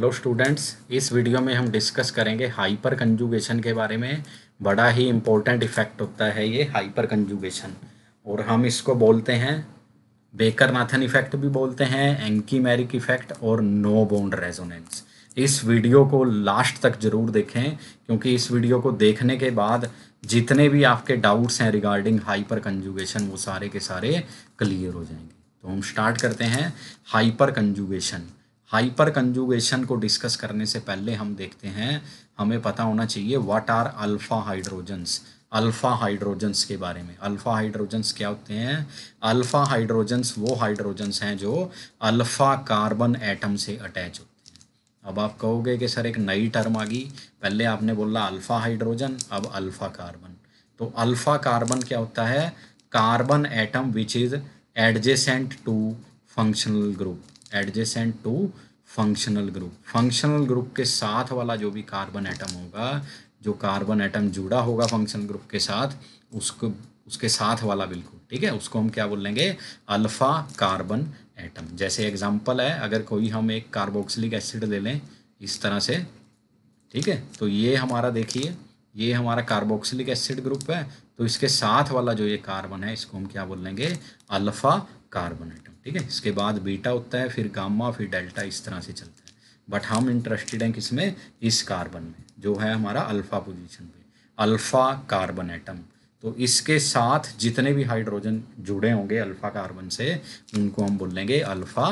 Hello students इस video में हम डिस्कस करेंगे हाइपर कंजुगेशन के बारे में बड़ा ही इम्पोर्टेंट इफेक्ट होता है ये हाइपर कंजुगेशन और हम इसको बोलते हैं बेकर नाथन इफेक्ट भी बोलते हैं एंकी मैरिक इफेक्ट और नो बाउंड रेजोनेंस इस वीडियो को लास्ट तक ज़रूर देखें क्योंकि इस वीडियो को देखने के बाद जितने भी आपके डाउट्स हैं रिगार्डिंग हाइपर कंजुगेशन वो सारे के सारे क्लियर हो जाएंगे तो हम स्टार्ट करते हैं हाइपर कंजुगेशन हाइपर कंजुगेशन को डिस्कस करने से पहले हम देखते हैं हमें पता होना चाहिए what are alpha hydrogens alpha hydrogens के बारे में अल्फ़ा हाइड्रोजन्स क्या होते हैं अल्फ़ा हाइड्रोजन्स वो हाइड्रोजन्स हैं जो अल्फ़ा कार्बन एटम से अटैच होते हैं अब आप कहोगे कि सर एक नई टर्म आ गई पहले आपने बोला अल्फ़ा हाइड्रोजन अब अल्फ़ा कार्बन तो अल्फ़ा कार्बन क्या होता है carbon atom which is adjacent to functional group adjacent to functional group functional group के साथ वाला जो भी कार्बन एटम होगा जो कार्बन एटम जुड़ा होगा फंक्शनल ग्रुप के साथ उसको उसके साथ वाला बिल्कुल ठीक है उसको हम क्या बोल लेंगे अल्फ़ा कार्बन एटम जैसे एग्जांपल है अगर कोई हम एक कार्बोक्सिलिक एसिड ले लें इस तरह से ठीक है तो ये हमारा देखिए ये हमारा कार्बोक्सिलिक एसिड ग्रुप है तो इसके साथ वाला जो ये कार्बन है इसको हम क्या बोल लेंगे अल्फ़ा कार्बन एटम ठीक है इसके बाद बीटा होता है फिर गामा फिर डेल्टा इस तरह से चलता है बट हम इंटरेस्टेड हैं किसमें इस कार्बन में जो है हमारा अल्फ़ा पोजीशन पे अल्फ़ा कार्बन एटम तो इसके साथ जितने भी हाइड्रोजन जुड़े होंगे अल्फ़ा कार्बन से उनको हम बोलेंगे अल्फ़ा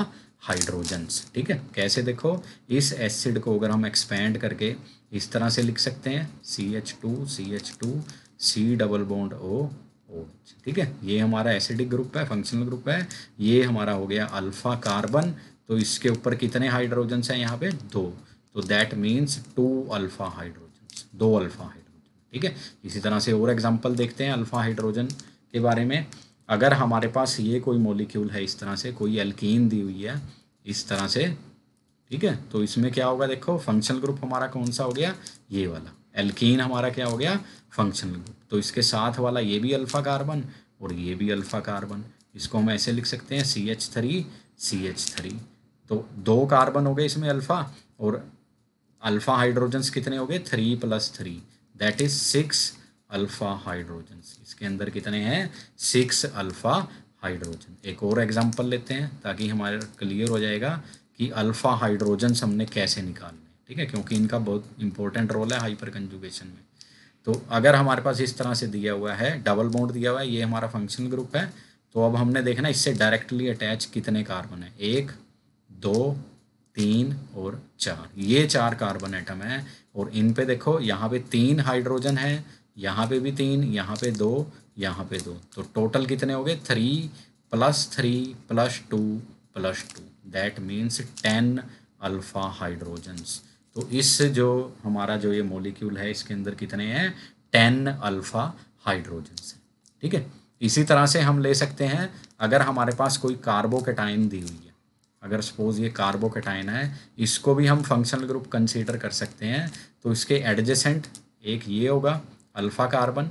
हाइड्रोजन्स ठीक है कैसे देखो इस एसिड को अगर हम एक्सपेंड करके इस तरह से लिख सकते हैं C H two C H two C double bond O ठीक है ये हमारा एसिडिक ग्रुप है फंक्शनल ग्रुप है ये हमारा हो गया अल्फा कार्बन तो इसके ऊपर कितने हाइड्रोजन्स हैं यहाँ पे दो तो that means two alpha hydrogen दो अल्फा हाइड्रोजन ठीक है इसी तरह से और एग्जांपल देखते हैं अल्फा हाइड्रोजन के बारे में अगर हमारे पास ये कोई मोलिक्यूल है इस तरह से कोई एल्कीन दी हुई है इस तरह से ठीक है तो इसमें क्या होगा देखो फंक्शनल ग्रुप हमारा कौन सा हो गया ये वाला एल्कीन हमारा क्या हो गया फंक्शनल ग्रुप तो इसके साथ वाला ये भी अल्फ़ा कार्बन और ये भी अल्फ़ा कार्बन इसको हम ऐसे लिख सकते हैं C H three C H three तो दो कार्बन हो गए इसमें अल्फ़ा और अल्फ़ा हाइड्रोजन्स कितने हो गए three plus three that is six alpha hydrogens इसके अंदर कितने हैं सिक्स अल्फ़ा हाइड्रोजन एक और एग्जांपल लेते हैं ताकि हमारे क्लियर हो जाएगा कि अल्फ़ा हाइड्रोजन्स हमने कैसे निकालने ठीक है क्योंकि इनका बहुत इंपॉर्टेंट रोल है हाइपर कंजुगेशन में तो अगर हमारे पास इस तरह से दिया हुआ है डबल बोंड दिया हुआ है ये हमारा फंक्शनल ग्रुप है तो अब हमने देखना इससे डायरेक्टली अटैच कितने कार्बन है एक दो तीन और चार ये चार कार्बन आइटम है और इन पे देखो यहाँ पे तीन हाइड्रोजन है यहाँ पे भी तीन यहाँ पे दो यहाँ पे दो तो टोटल कितने हो गए three plus three plus two plus two that means ten alpha hydrogens तो इस जो हमारा जो ये मोलिक्यूल है इसके अंदर कितने हैं टेन अल्फ़ा हाइड्रोजन्स हैं ठीक है इसी तरह से हम ले सकते हैं अगर हमारे पास कोई कार्बोकेटाइन दी हुई है अगर सपोज़ ये कार्बोकेटाइन है इसको भी हम फंक्शनल ग्रुप कंसीडर कर सकते हैं तो इसके एडजेसेंट एक ये होगा अल्फ़ा कार्बन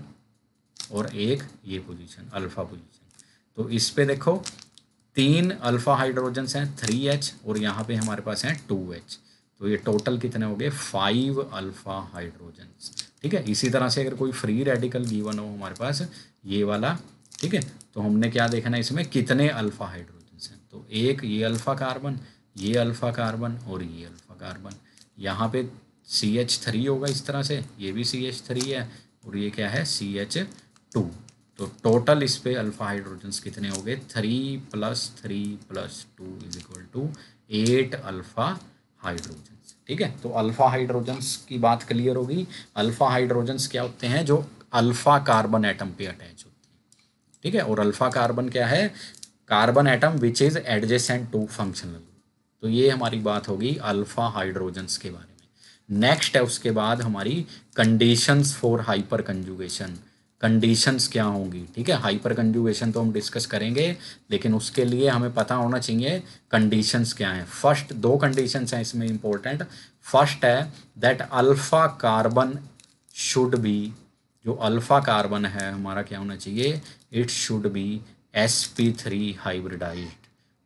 और एक ये पोजीशन अल्फ़ा पोजीशन तो इस पे देखो तीन अल्फ़ा हाइड्रोजन्स हैं थ्री एच और यहाँ पे हमारे पास हैं टू एच तो ये टोटल कितने हो गए फाइव अल्फ़ा हाइड्रोजन्स ठीक है इसी तरह से अगर कोई फ्री रेडिकल गिवन हो हमारे पास ये वाला ठीक है तो हमने क्या देखना है इसमें कितने अल्फ़ा हाइड्रोजन्स हैं तो एक ये अल्फ़ा कार्बन ये अल्फ़ा कार्बन और ये अल्फ़ा कार्बन यहाँ पे सी एच थ्री होगा इस तरह से ये भी सी एच थ्री है और ये क्या है सी एच टू तो टोटल इस पर अल्फ़ा हाइड्रोजन्स कितने हो गए three plus three plus two is equal to eight alpha hydrogens ठीक है तो अल्फा हाइड्रोजन्स की बात क्लियर होगी अल्फा हाइड्रोजन्स क्या होते हैं जो अल्फा कार्बन एटम पे अटैच होते हैं ठीक है और अल्फा कार्बन क्या है carbon atom which is adjacent to functional तो ये हमारी बात होगी अल्फा हाइड्रोजन्स के बारे में नेक्स्ट है उसके बाद हमारी conditions for hyperconjugation conditions क्या होंगी ठीक है हाइपर कंजुगेशन तो हम डिस्कस करेंगे लेकिन उसके लिए हमें पता होना चाहिए कंडीशंस क्या हैं फर्स्ट दो कंडीशंस हैं इसमें इम्पोर्टेंट फर्स्ट है that alpha carbon should be जो अल्फ़ा कार्बन है हमारा क्या होना चाहिए it should be s p three hybridise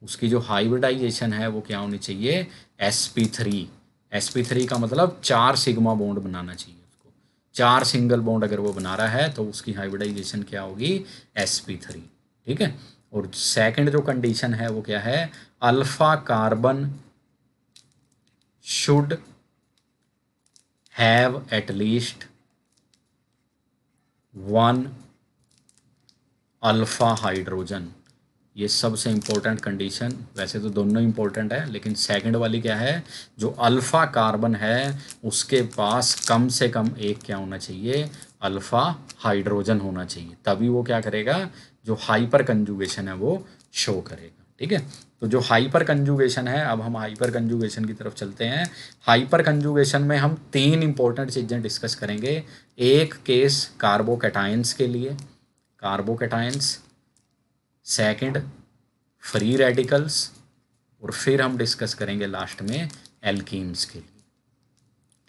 उसकी जो हाइब्रिडाइजेशन है वो क्या होनी चाहिए s p three s p three का मतलब चार सिग्मा बॉन्ड बनाना चाहिए चार सिंगल बॉन्ड अगर वो बना रहा है तो उसकी हाइब्रिडाइजेशन क्या होगी एस पी थ्री ठीक है और सेकंड जो कंडीशन है वो क्या है alpha carbon should have at least one alpha hydrogen ये सबसे इम्पोर्टेंट कंडीशन वैसे तो दोनों इम्पोर्टेंट है लेकिन सेकंड वाली क्या है जो अल्फ़ा कार्बन है उसके पास कम से कम एक क्या होना चाहिए अल्फ़ा हाइड्रोजन होना चाहिए तभी वो क्या करेगा जो हाइपर कंजुगेशन है वो शो करेगा ठीक है तो जो हाइपर कंजुगेशन है अब हम हाइपर कंजुगेशन की तरफ चलते हैं हाइपर कंजुगेशन में हम तीन इंपॉर्टेंट चीज़ें डिस्कस करेंगे एक केस कार्बोकेटाइंस के लिए कार्बोकेटाइंस सेकंड फ्री रेडिकल्स और फिर हम डिस्कस करेंगे लास्ट में एल्कीम्स के लिए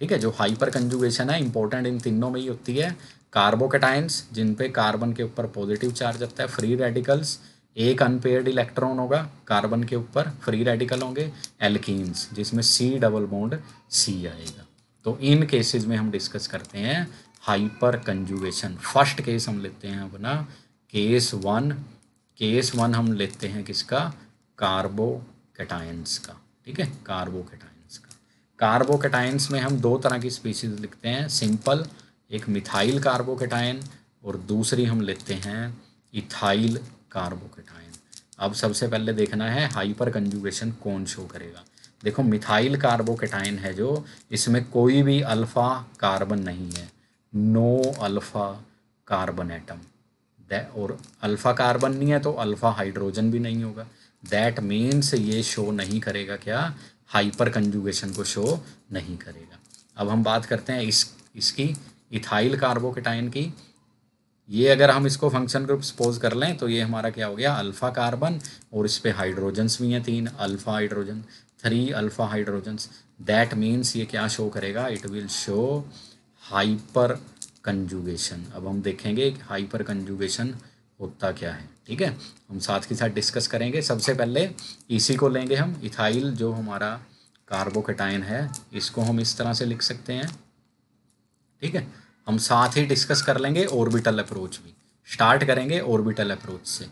ठीक है जो हाइपर कंजुगेशन है इंपॉर्टेंट इन तीनों में ही होती है कार्बोकेटाइंस जिन पे कार्बन के ऊपर पॉजिटिव चार्ज आता है फ्री रेडिकल्स एक अनपेयर्ड इलेक्ट्रॉन होगा कार्बन के ऊपर फ्री रेडिकल होंगे एल्कीम्स जिसमें सी डबल बॉन्ड सी आएगा तो इन केसेस में हम डिस्कस करते हैं हाइपर कंजुगेशन फर्स्ट केस हम लेते हैं अपना केस वन केस वन हम लेते हैं किसका कार्बोकेटाइंस का ठीक है कार्बोकेटाइंस का कार्बोकेटाइंस में हम दो तरह की स्पीसीज लिखते हैं सिंपल एक मिथाइल कार्बोकेटाइन और दूसरी हम लेते हैं इथाइल कार्बोकेटाइन अब सबसे पहले देखना है हाइपर कंजुगेशन कौन शो करेगा देखो मिथाइल कार्बोकेटाइन है जो इसमें कोई भी अल्फ़ा कार्बन नहीं है नो अल्फ़ा कार्बन एटम और अल्फ़ा कार्बन नहीं है तो अल्फ़ा हाइड्रोजन भी नहीं होगा दैट मीन्स ये शो नहीं करेगा क्या हाइपर कंजुगेशन को शो नहीं करेगा अब हम बात करते हैं इस इसकी इथाइल कार्बोकेटाइन की ये अगर हम इसको फंक्शन ग्रुप सपोज कर लें तो ये हमारा क्या हो गया अल्फ़ा कार्बन और इस पर हाइड्रोजन्स भी हैं तीन alpha hydrogen three alpha hydrogens that means ये क्या शो करेगा it will show hyperconjugation अब हम देखेंगे हाइपर कंजुगेशन होता क्या है ठीक है हम साथ के साथ डिस्कस करेंगे सबसे पहले इसी को लेंगे हम इथाइल जो हमारा कार्बोकेटाइन है इसको हम इस तरह से लिख सकते हैं ठीक है हम साथ ही डिस्कस कर लेंगे ऑर्बिटल अप्रोच भी स्टार्ट करेंगे ऑर्बिटल अप्रोच से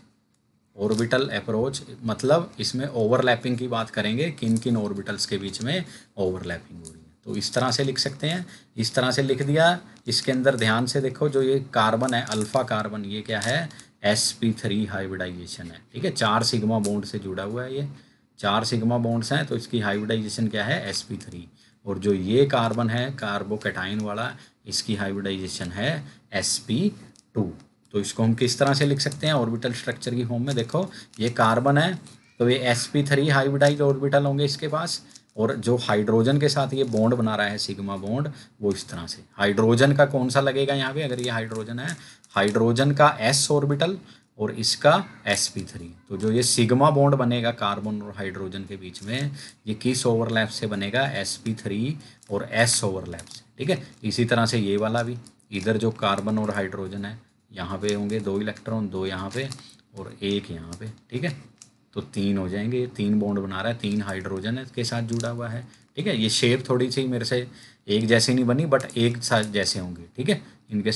ऑर्बिटल अप्रोच मतलब इसमें ओवरलैपिंग की बात करेंगे किन किन ऑर्बिटल्स के बीच में ओवरलैपिंग हो रही तो इस तरह से लिख सकते हैं इस तरह से लिख दिया इसके अंदर ध्यान से देखो जो ये कार्बन है अल्फ़ा कार्बन ये क्या है एस पी थ्री हाइब्रिडाइजेशन है ठीक है चार सिग्मा बॉन्ड से जुड़ा हुआ है ये चार सिग्मा बॉन्ड्स हैं तो इसकी हाइब्रिडाइजेशन क्या है एस पी थ्री और जो ये कार्बन है कार्बोकेटाइन वाला इसकी हाइब्रिडाइजेशन है एस पी टू तो इसको हम किस तरह से लिख सकते हैं ऑर्बिटल स्ट्रक्चर की होम में देखो ये कार्बन है तो ये s p three hybridise orbital होंगे इसके पास और जो हाइड्रोजन के साथ ये बॉन्ड बना रहा है सिग्मा बॉन्ड वो इस तरह से हाइड्रोजन का कौन सा लगेगा यहाँ पे अगर ये हाइड्रोजन है हाइड्रोजन का एस ऑर्बिटल और इसका एस पी थ्री तो जो ये सिग्मा बॉन्ड बनेगा कार्बन और हाइड्रोजन के बीच में ये किस ओवरलैप से बनेगा एस पी थ्री और एस ओवरलैप से ठीक है इसी तरह से ये वाला भी इधर जो कार्बन और हाइड्रोजन है यहाँ पे होंगे दो इलेक्ट्रॉन दो यहाँ पे और एक यहाँ पे ठीक है तो तीन हो जाएंगे ये तीन बॉन्ड बना रहा है तीन हाइड्रोजन के साथ जुड़ा हुआ है ठीक है ये शेप थोड़ी सी मेरे से एक जैसी नहीं बनी बट एक साथ जैसे होंगे ठीक है इनके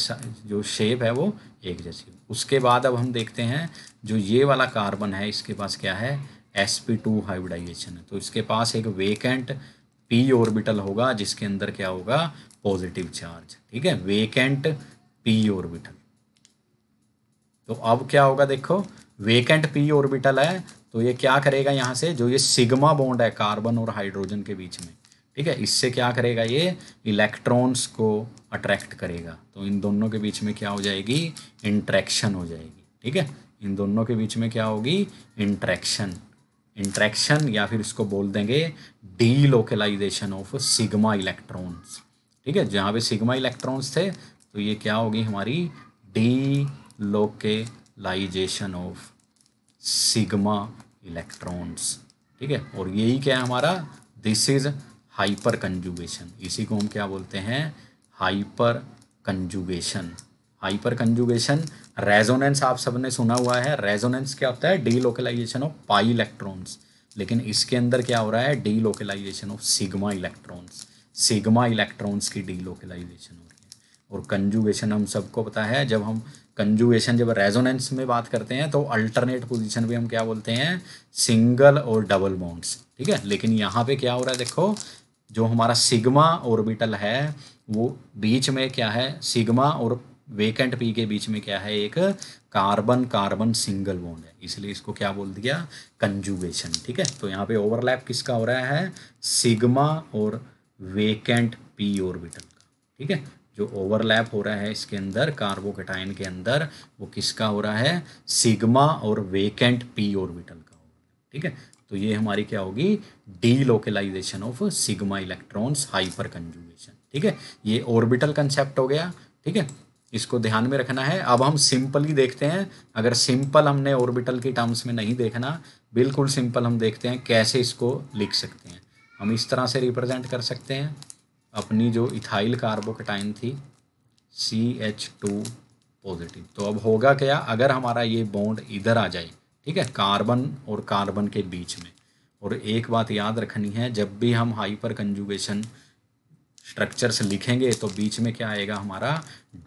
जो शेप है वो एक जैसी उसके बाद अब हम देखते हैं जो ये वाला कार्बन है इसके पास क्या है एस पी टू हाइब्रिडाइजेशन है तो इसके पास एक वेकेंट पी ऑर्बिटल होगा जिसके अंदर क्या होगा पॉजिटिव चार्ज ठीक है वेकेंट पी ऑर्बिटल तो अब क्या होगा देखो वेकेंट पी ऑर्बिटल है तो ये क्या करेगा यहाँ से जो ये सिग्मा बॉन्ड है कार्बन और हाइड्रोजन के बीच में ठीक है इससे क्या करेगा ये इलेक्ट्रॉन्स को अट्रैक्ट करेगा तो इन दोनों के बीच में क्या हो जाएगी इंट्रैक्शन हो जाएगी ठीक है इन दोनों के बीच में क्या होगी इंट्रैक्शन इंट्रैक्शन या फिर इसको बोल देंगे delocalisation of sigma electrons ठीक है जहाँ पे सिग्मा इलेक्ट्रॉन्स थे तो ये क्या होगी हमारी delocalisation of sigma electrons ठीक है और यही क्या है हमारा दिस इज हाइपर कंजुगेशन इसी को हम क्या बोलते हैं hyper conjugation hyper hyperconjugation resonance आप सबने सुना हुआ है रेजोनेंस क्या होता है delocalisation of pi electrons लेकिन इसके अंदर क्या हो रहा है delocalisation of sigma electrons sigma electrons की डी लोकलाइजेशन हो रही है और कंजुगेशन हम सबको पता है जब हम कंजुगेशन जब रेजोनेंस में बात करते हैं तो अल्टरनेट पोजीशन भी हम क्या बोलते हैं सिंगल और डबल बॉन्ड्स ठीक है लेकिन यहाँ पे क्या हो रहा है देखो जो हमारा सिग्मा ऑर्बिटल है वो बीच में क्या है सिग्मा और वेकेंट पी के बीच में क्या है एक कार्बन कार्बन सिंगल बॉन्ड है इसलिए इसको क्या बोल दिया कंजुगेशन ठीक है तो यहाँ पे ओवरलैप किसका हो रहा है सिग्मा और वेकेंट पी ऑर्बिटल का ठीक है जो ओवरलैप हो रहा है इसके अंदर कार्बोकेटाइन के अंदर वो किसका हो रहा है सिग्मा और वेकेंट पी ऑर्बिटल का हो रहा है ठीक है तो ये हमारी क्या होगी delocalisation of sigma electrons hyperconjugation ठीक है ये ऑर्बिटल कंसेप्ट हो गया ठीक है इसको ध्यान में रखना है अब हम सिंपल ही देखते हैं अगर सिंपल हमने ऑर्बिटल की टर्म्स में नहीं देखना बिल्कुल सिंपल हम देखते हैं कैसे इसको लिख सकते हैं हम इस तरह से रिप्रेजेंट कर सकते हैं अपनी जो इथाइल कार्बोकेटाइन थी सी एच टू पॉजिटिव तो अब होगा क्या अगर हमारा ये बॉन्ड इधर आ जाए ठीक है कार्बन और कार्बन के बीच में और एक बात याद रखनी है जब भी हम हाइपर कंजुगेशन स्ट्रक्चर्स लिखेंगे तो बीच में क्या आएगा हमारा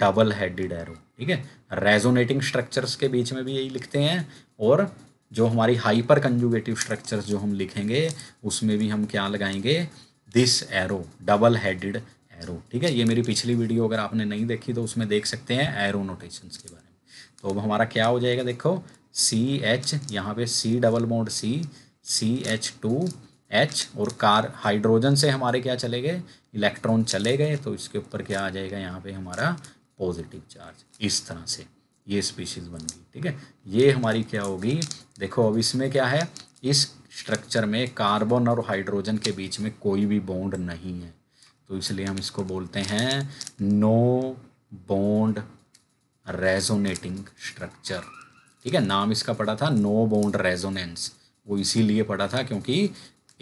डबल हेडेड एरो ठीक है रेजोनेटिंग स्ट्रक्चर्स के बीच में भी यही लिखते हैं और जो हमारी हाइपर कंजुगेटिव स्ट्रक्चर्स जो हम लिखेंगे उसमें भी हम क्या लगाएंगे this arrow double headed arrow ठीक है ये मेरी पिछली वीडियो अगर आपने नहीं देखी तो उसमें देख सकते हैं एरो नोटेशंस के बारे में तो अब हमारा क्या हो जाएगा देखो सी एच यहाँ पे C double bond C C H two H और कार हाइड्रोजन से हमारे क्या चले गए इलेक्ट्रॉन चले गए तो इसके ऊपर क्या आ जाएगा यहाँ पे हमारा पॉजिटिव चार्ज इस तरह से ये स्पीशीज़ बन गई ठीक है ये हमारी क्या होगी देखो अब इसमें क्या है इस स्ट्रक्चर में कार्बन और हाइड्रोजन के बीच में कोई भी बॉन्ड नहीं है तो इसलिए हम इसको बोलते हैं नो बॉन्ड रेजोनेटिंग स्ट्रक्चर ठीक है नाम इसका पड़ा था नो बॉन्ड रेजोनेंस वो इसीलिए पड़ा था क्योंकि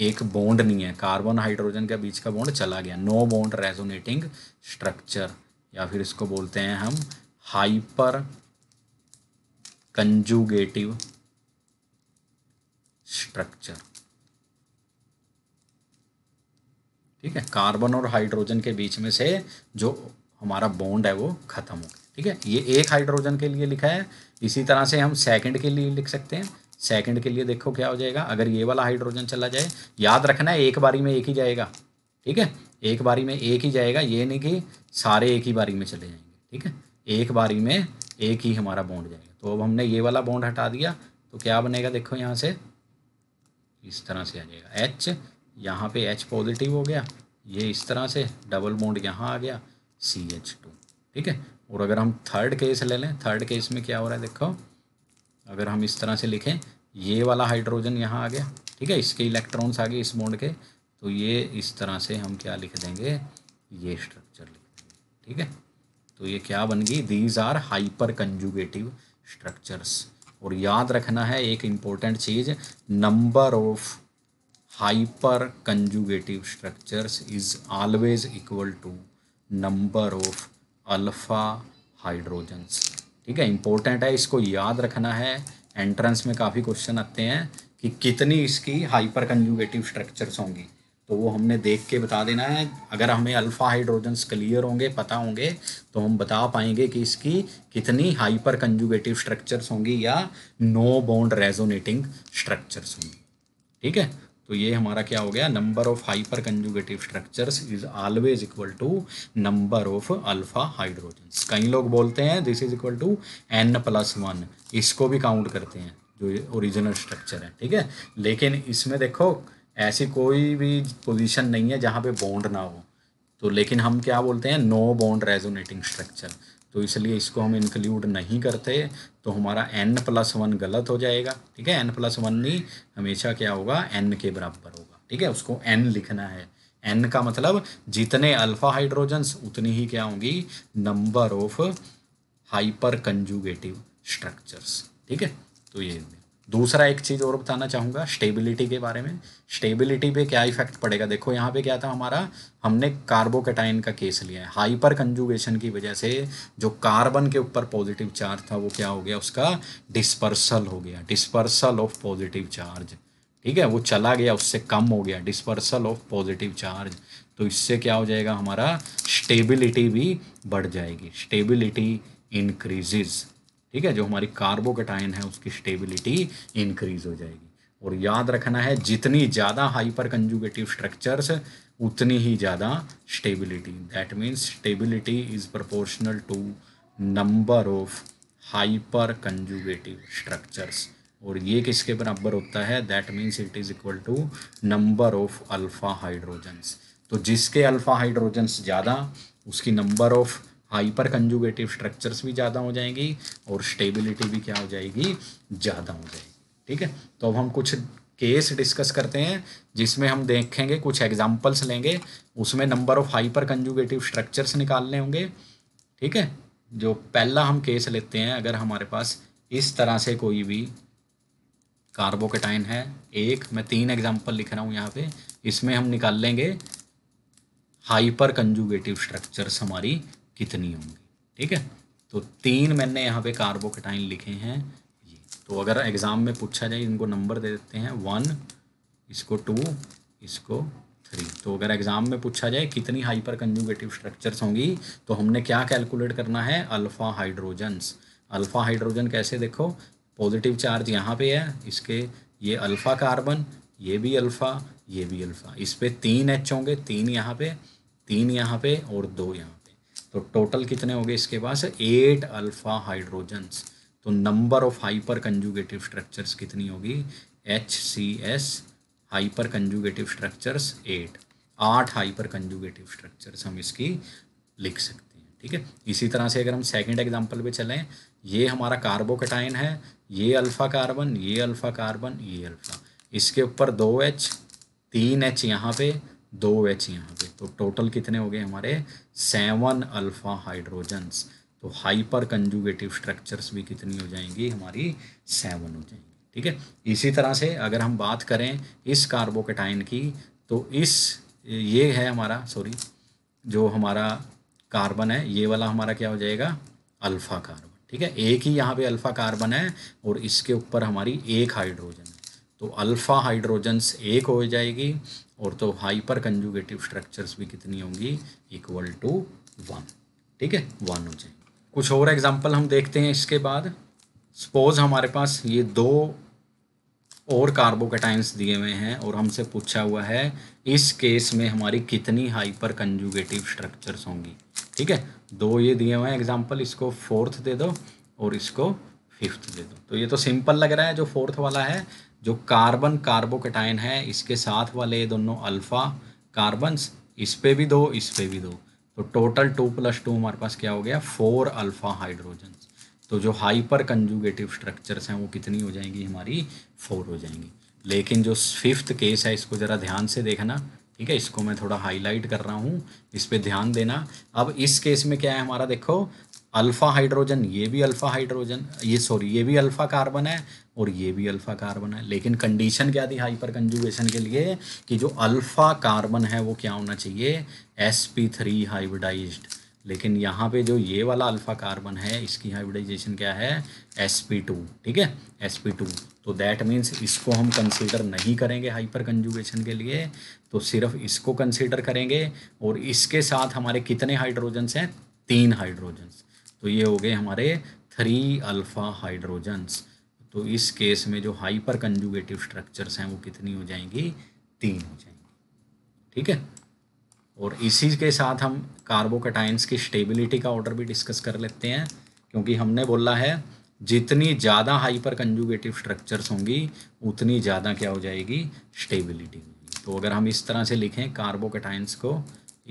एक बॉन्ड नहीं है कार्बन हाइड्रोजन के बीच का बॉन्ड चला गया नो बॉन्ड रेजोनेटिंग स्ट्रक्चर या फिर इसको बोलते हैं हम हाइपर कंजुगेटिव स्ट्रक्चर ठीक है कार्बन और हाइड्रोजन के बीच में से जो हमारा बॉन्ड है वो खत्म हो गया ठीक है ये एक हाइड्रोजन के लिए लिखा है इसी तरह से हम सेकंड के लिए लिख सकते हैं सेकंड के लिए देखो क्या हो जाएगा अगर ये वाला हाइड्रोजन चला जाए याद रखना है एक बारी में एक ही जाएगा ठीक है एक बारी में एक ही जाएगा ये नहीं कि सारे एक ही बारी में चले जाएंगे ठीक है एक बारी में एक ही हमारा बॉन्ड जाएगा तो अब हमने ये वाला बॉन्ड हटा दिया तो क्या बनेगा देखो यहाँ से इस तरह से आ जाएगा एच यहाँ पे एच पॉजिटिव हो गया ये इस तरह से डबल बोंड यहाँ आ गया सी एच टू ठीक है और अगर हम थर्ड केस ले लें थर्ड केस में क्या हो रहा है देखो अगर हम इस तरह से लिखें ये वाला हाइड्रोजन यहाँ आ गया ठीक है इसके इलेक्ट्रॉन्स आ गए इस बोंड के तो ये इस तरह से हम क्या लिख देंगे ये स्ट्रक्चर लिख देंगे ठीक है तो ये क्या बन गई these are hyperconjugative structures और याद रखना है एक इम्पोर्टेंट चीज़ number of hyperconjugative structures is always equal to number of alpha hydrogens ठीक है इम्पोर्टेंट है इसको याद रखना है एंट्रेंस में काफ़ी क्वेश्चन आते हैं कि कितनी इसकी हाइपर कंजुगेटिव स्ट्रक्चर्स होंगी तो वो हमने देख के बता देना है अगर हमें अल्फ़ा हाइड्रोजन्स क्लियर होंगे पता होंगे तो हम बता पाएंगे कि इसकी कितनी हाइपर कंजुगेटिव स्ट्रक्चर्स होंगी या नो बॉन्ड रेजोनेटिंग स्ट्रक्चर्स होंगी ठीक है तो ये हमारा क्या हो गया number of hyperconjugative structures is always equal to number of alpha hydrogens कई लोग बोलते हैं this is equal to n plus one इसको भी काउंट करते हैं जो ओरिजिनल स्ट्रक्चर है ठीक है लेकिन इसमें देखो ऐसी कोई भी पोजीशन नहीं है जहाँ पे बॉन्ड ना हो तो लेकिन हम क्या बोलते हैं नो बॉन्ड रेजोनेटिंग स्ट्रक्चर तो इसलिए इसको हम इंक्लूड नहीं करते तो हमारा एन प्लस वन गलत हो जाएगा ठीक है एन प्लस वन नहीं हमेशा क्या होगा एन के बराबर होगा ठीक है उसको एन लिखना है एन का मतलब जितने अल्फा हाइड्रोजन्स उतनी ही क्या होंगी number of hyperconjugative structures ठीक है तो ये दूसरा एक चीज़ और बताना चाहूँगा स्टेबिलिटी के बारे में स्टेबिलिटी पे क्या इफेक्ट पड़ेगा देखो यहाँ पे क्या था हमारा हमने कार्बोकेटाइन का केस लिया है हाइपर कंजुगेशन की वजह से जो कार्बन के ऊपर पॉजिटिव चार्ज था वो क्या हो गया उसका डिस्पर्सल हो गया डिस्पर्सल ऑफ पॉजिटिव चार्ज ठीक है वो चला गया उससे कम हो गया डिस्पर्सल ऑफ पॉजिटिव चार्ज तो इससे क्या हो जाएगा हमारा स्टेबिलिटी भी बढ़ जाएगी स्टेबिलिटी इंक्रीजेज़ ठीक है जो हमारी कार्बोकेटाइन है उसकी स्टेबिलिटी इंक्रीज हो जाएगी और याद रखना है जितनी ज़्यादा हाइपर कंजुगेटिव स्ट्रक्चर्स उतनी ही ज़्यादा stability that means stability is proportional to number of hyperconjugative structures और ये किसके बराबर होता है that means it is equal to number of alpha hydrogens तो जिसके अल्फ़ा हाइड्रोजन्स ज़्यादा उसकी number of hyperconjugative structures भी ज़्यादा हो जाएंगी और स्टेबिलिटी भी क्या हो जाएगी ज़्यादा हो जाएगी ठीक है तो अब हम कुछ केस डिस्कस करते हैं जिसमें हम देखेंगे कुछ एग्जाम्पल्स लेंगे उसमें number of hyperconjugative structures निकालने होंगे ठीक है जो पहला हम केस लेते हैं अगर हमारे पास इस तरह से कोई भी कार्बोकेटाइन है एक मैं तीन एग्जाम्पल लिख रहा हूँ यहाँ पे इसमें हम निकाल लेंगे हाइपर कंजुगेटिव स्ट्रक्चर्स हमारी कितनी होंगी ठीक है तो तीन मैंने यहाँ पे कार्बोकेटाइन लिखे हैं ये तो अगर एग्ज़ाम में पूछा जाए इनको नंबर दे देते हैं वन इसको टू इसको थ्री तो अगर एग्ज़ाम में पूछा जाए कितनी हाइपर कंजुगेटिव स्ट्रक्चर्स होंगी तो हमने क्या कैलकुलेट करना है अल्फ़ा हाइड्रोजन्स अल्फ़ा हाइड्रोजन कैसे देखो पॉजिटिव चार्ज यहाँ पे है इसके ये अल्फ़ा कार्बन ये भी अल्फ़ा ये भी अल्फ़ा इस पर तीन एच होंगे तीन यहाँ पे तीन यहाँ पे और दो यहाँ तो टोटल कितने हो गए इसके पास एट अल्फ़ा हाइड्रोजन्स तो number of hyperconjugative structures कितनी होगी H C S hyperconjugative structures eight आठ हाइपर कंजुगेटिव स्ट्रक्चर्स हम इसकी लिख सकते हैं ठीक है इसी तरह से अगर हम सेकंड एग्जांपल पे चलें ये हमारा कार्बोकटाइन है ये अल्फ़ा कार्बन ये अल्फ़ा कार्बन ये अल्फ़ा इसके ऊपर दो एच तीन एच यहाँ पे दो एच यहाँ पे तो टोटल कितने हो गए हमारे सेवन अल्फ़ा हाइड्रोजन्स तो हाइपर कंजुगेटिव स्ट्रक्चर्स भी कितनी हो जाएंगी हमारी सेवन हो जाएंगी ठीक है इसी तरह से अगर हम बात करें इस कार्बोकेटाइन की तो इस ये है हमारा सॉरी जो हमारा कार्बन है ये वाला हमारा क्या हो जाएगा अल्फ़ा कार्बन ठीक है एक ही यहाँ पे अल्फ़ा कार्बन है और इसके ऊपर हमारी एक हाइड्रोजन है तो अल्फ़ा हाइड्रोजन्स एक हो जाएगी और तो हाइपर कंजुगेटिव स्ट्रक्चर्स भी कितनी होंगी इक्वल टू वन ठीक है वन हो जाए कुछ और एग्जाम्पल हम देखते हैं इसके बाद सपोज हमारे पास ये दो और कार्बोकेटाइंस दिए हुए हैं और हमसे पूछा हुआ है इस केस में हमारी कितनी हाइपर कंजुगेटिव स्ट्रक्चर्स होंगी ठीक है दो ये दिए हुए हैं एग्जाम्पल इसको फोर्थ दे दो और इसको फिफ्थ दे दो तो ये तो सिंपल लग रहा है जो फोर्थ वाला है जो कार्बन कार्बोकेटाइन है इसके साथ वाले दोनों अल्फ़ा कार्बन्स इस पर भी दो इस पर भी दो तो टोटल टू प्लस टू हमारे पास क्या हो गया फोर अल्फ़ा हाइड्रोजन तो जो हाइपर कंजुगेटिव स्ट्रक्चर्स हैं वो कितनी हो जाएंगी हमारी फोर हो जाएंगी लेकिन जो फिफ्थ केस है इसको ज़रा ध्यान से देखना ठीक है इसको मैं थोड़ा हाईलाइट कर रहा हूँ इस पर ध्यान देना अब इस केस में क्या है हमारा देखो अल्फ़ा हाइड्रोजन ये भी अल्फ़ा हाइड्रोजन ये सॉरी ये भी अल्फ़ा कार्बन है और ये भी अल्फ़ा कार्बन है लेकिन कंडीशन क्या थी हाइपर कंजुगेशन के लिए कि जो अल्फ़ा कार्बन है वो क्या होना चाहिए एस पी थ्री हाइब्रिडाइज्ड लेकिन यहाँ पे जो ये वाला अल्फ़ा कार्बन है इसकी हाइब्रिडाइजेशन क्या है एस पी टू ठीक है एस पी टू तो दैट मीन्स इसको हम कंसीडर नहीं करेंगे हाइपर कंजुगेशन के लिए तो सिर्फ इसको कंसीडर करेंगे और इसके साथ हमारे कितने हाइड्रोजन्स हैं तीन हाइड्रोजन्स तो ये हो गए हमारे थ्री अल्फ़ा हाइड्रोजन्स तो इस केस में जो हाइपर कंजुगेटिव स्ट्रक्चर्स हैं वो कितनी हो जाएंगी तीन हो जाएंगी ठीक है और इसी के साथ हम कार्बोकटाइंस की स्टेबिलिटी का ऑर्डर भी डिस्कस कर लेते हैं क्योंकि हमने बोला है जितनी ज़्यादा हाइपर कंजुगेटिव स्ट्रक्चर्स होंगी उतनी ज़्यादा क्या हो जाएगी स्टेबिलिटी होगी तो अगर हम इस तरह से लिखें कार्बोकटाइंस को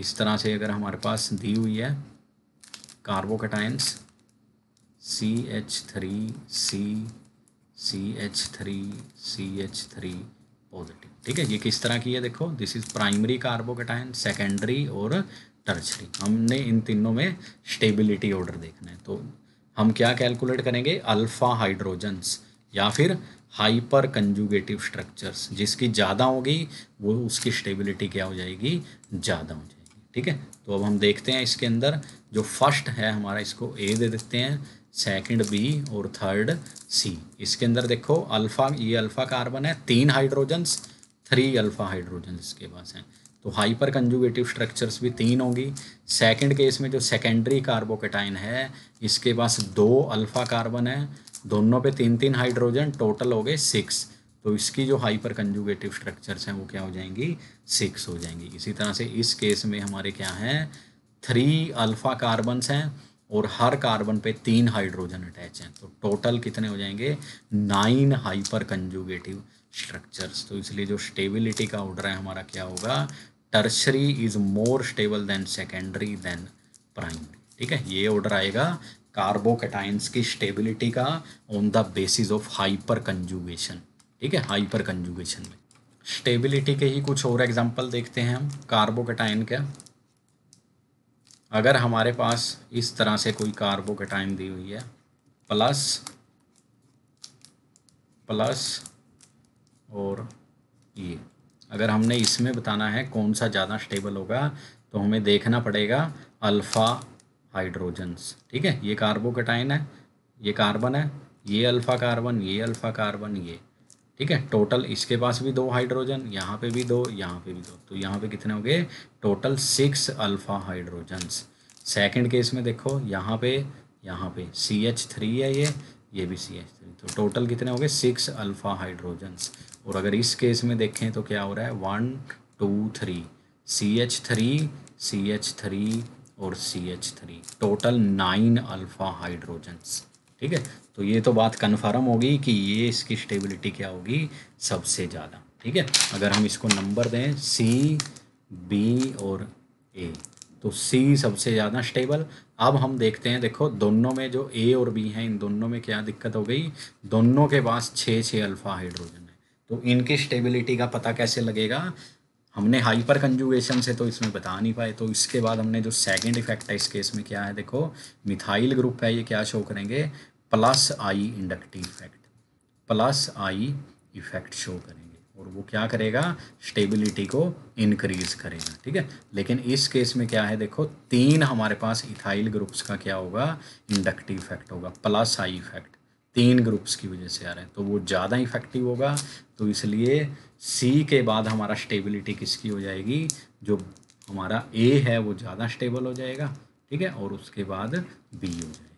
इस तरह से अगर हमारे पास दी हुई है carbocations C H three C C H three C H three positive ठीक है ये किस तरह की है देखो this is primary carbocation secondary और टर्चरी हमने इन तीनों में स्टेबिलिटी ऑर्डर देखना है तो हम क्या कैलकुलेट करेंगे अल्फ़ा हाइड्रोजन्स या फिर हाइपर कंजुगेटिव स्ट्रक्चर्स जिसकी ज़्यादा होगी वो उसकी स्टेबिलिटी क्या हो जाएगी ज़्यादा हो जाएगी ठीक है तो अब हम देखते हैं इसके अंदर जो फर्स्ट है हमारा इसको ए दे देते हैं सेकंड बी और थर्ड सी इसके अंदर देखो अल्फ़ा ये अल्फ़ा कार्बन है तीन हाइड्रोजन्स थ्री अल्फ़ा हाइड्रोजन इसके पास हैं तो हाइपर कंजुगेटिव स्ट्रक्चर्स भी तीन होंगी सेकंड केस में जो सेकेंडरी कार्बोकेटाइन है इसके पास दो अल्फ़ा कार्बन है दोनों पे तीन तीन हाइड्रोजन टोटल हो गए सिक्स तो इसकी जो हाइपर कंजुगेटिव स्ट्रक्चर्स हैं वो क्या हो जाएंगी सिक्स हो जाएंगी इसी तरह से इस केस में हमारे क्या हैं थ्री अल्फ़ा कार्बनस हैं और हर कार्बन पे तीन हाइड्रोजन अटैच हैं तो टोटल कितने हो जाएंगे नाइन हाइपर कंजुगेटिव स्ट्रक्चर्स तो इसलिए जो स्टेबिलिटी का ऑर्डर है हमारा क्या होगा tertiary is more stable than secondary than primary ठीक है ये ऑर्डर आएगा कार्बोकेटाइंस की स्टेबिलिटी का on the basis of hyperconjugation ठीक है हाइपर कंजुगेशन में स्टेबिलिटी के ही कुछ और एग्जांपल देखते हैं हम कार्बोकेटाइन का अगर हमारे पास इस तरह से कोई कार्बो टाइम दी हुई है प्लस प्लस और ये अगर हमने इसमें बताना है कौन सा ज़्यादा स्टेबल होगा तो हमें देखना पड़ेगा अल्फ़ा हाइड्रोजन्स ठीक है ये कार्बो कटाइन है ये कार्बन है ये अल्फ़ा कार्बन ये अल्फ़ा कार्बन ये ठीक है टोटल इसके पास भी दो हाइड्रोजन यहाँ पे भी दो यहाँ पे भी दो तो यहाँ पे कितने हो गए total six alpha hydrogens second case में देखो यहाँ पे यहाँ पे सी एच थ्री है ये ये भी सी एच थ्री तो टोटल कितने हो गए सिक्स अल्फ़ा हाइड्रोजन्स और अगर इस केस में देखें तो क्या हो रहा है one two three C H three C H three और C H three total nine alpha hydrogens ठीक है तो ये तो बात कन्फर्म होगी कि ये इसकी स्टेबिलिटी क्या होगी सबसे ज़्यादा ठीक है अगर हम इसको नंबर दें सी बी और ए तो सी सबसे ज़्यादा स्टेबल अब हम देखते हैं देखो दोनों में जो ए और बी हैं इन दोनों में क्या दिक्कत हो गई दोनों के पास छः छः अल्फ़ा हाइड्रोजन है तो इनकी स्टेबिलिटी का पता कैसे लगेगा हमने हाइपर कंजुगेशन से तो इसमें बता नहीं पाए तो इसके बाद हमने जो सेकंड इफेक्ट है इस केस में क्या है देखो मिथाइल ग्रुप है ये क्या शो करेंगे plus I inductive effect plus I effect show करेंगे और वो क्या करेगा स्टेबिलिटी को इनक्रीज करेगा ठीक है लेकिन इस केस में क्या है देखो तीन हमारे पास इथाइल ग्रुप्स का क्या होगा इंडक्टिव इफेक्ट होगा प्लस आई इफेक्ट तीन ग्रुप्स की वजह से आ रहे हैं तो वो ज़्यादा इफेक्टिव होगा तो इसलिए सी के बाद हमारा स्टेबिलिटी किसकी हो जाएगी जो हमारा ए है वो ज़्यादा स्टेबल हो जाएगा ठीक है और उसके बाद बी हो जाएगा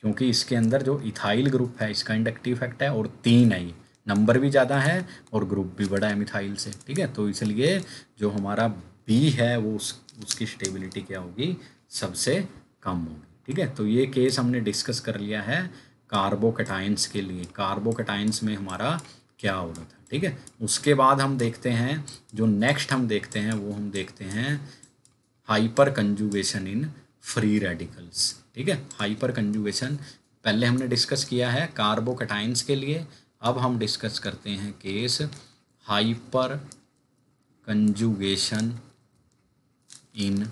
क्योंकि इसके अंदर जो इथाइल ग्रुप है इसका इंडक्टिव इफेक्ट है और तीन है ये नंबर भी ज़्यादा है और ग्रुप भी बड़ा है मिथाइल से ठीक है तो इसलिए जो हमारा बी है वो उस उसकी स्टेबिलिटी क्या होगी सबसे कम होगी ठीक है तो ये केस हमने डिस्कस कर लिया है कार्बोकेटाइंस के लिए कार्बोकेटाइंस में हमारा क्या हो रहा था ठीक है उसके बाद हम देखते हैं जो नेक्स्ट हम देखते हैं वो हम देखते हैं hyper hyperconjugation in free radicals ठीक है हाइपर कंजुगेशन पहले हमने डिस्कस किया है कार्बोकटाइंस के लिए अब हम डिस्कस करते हैं case hyperconjugation in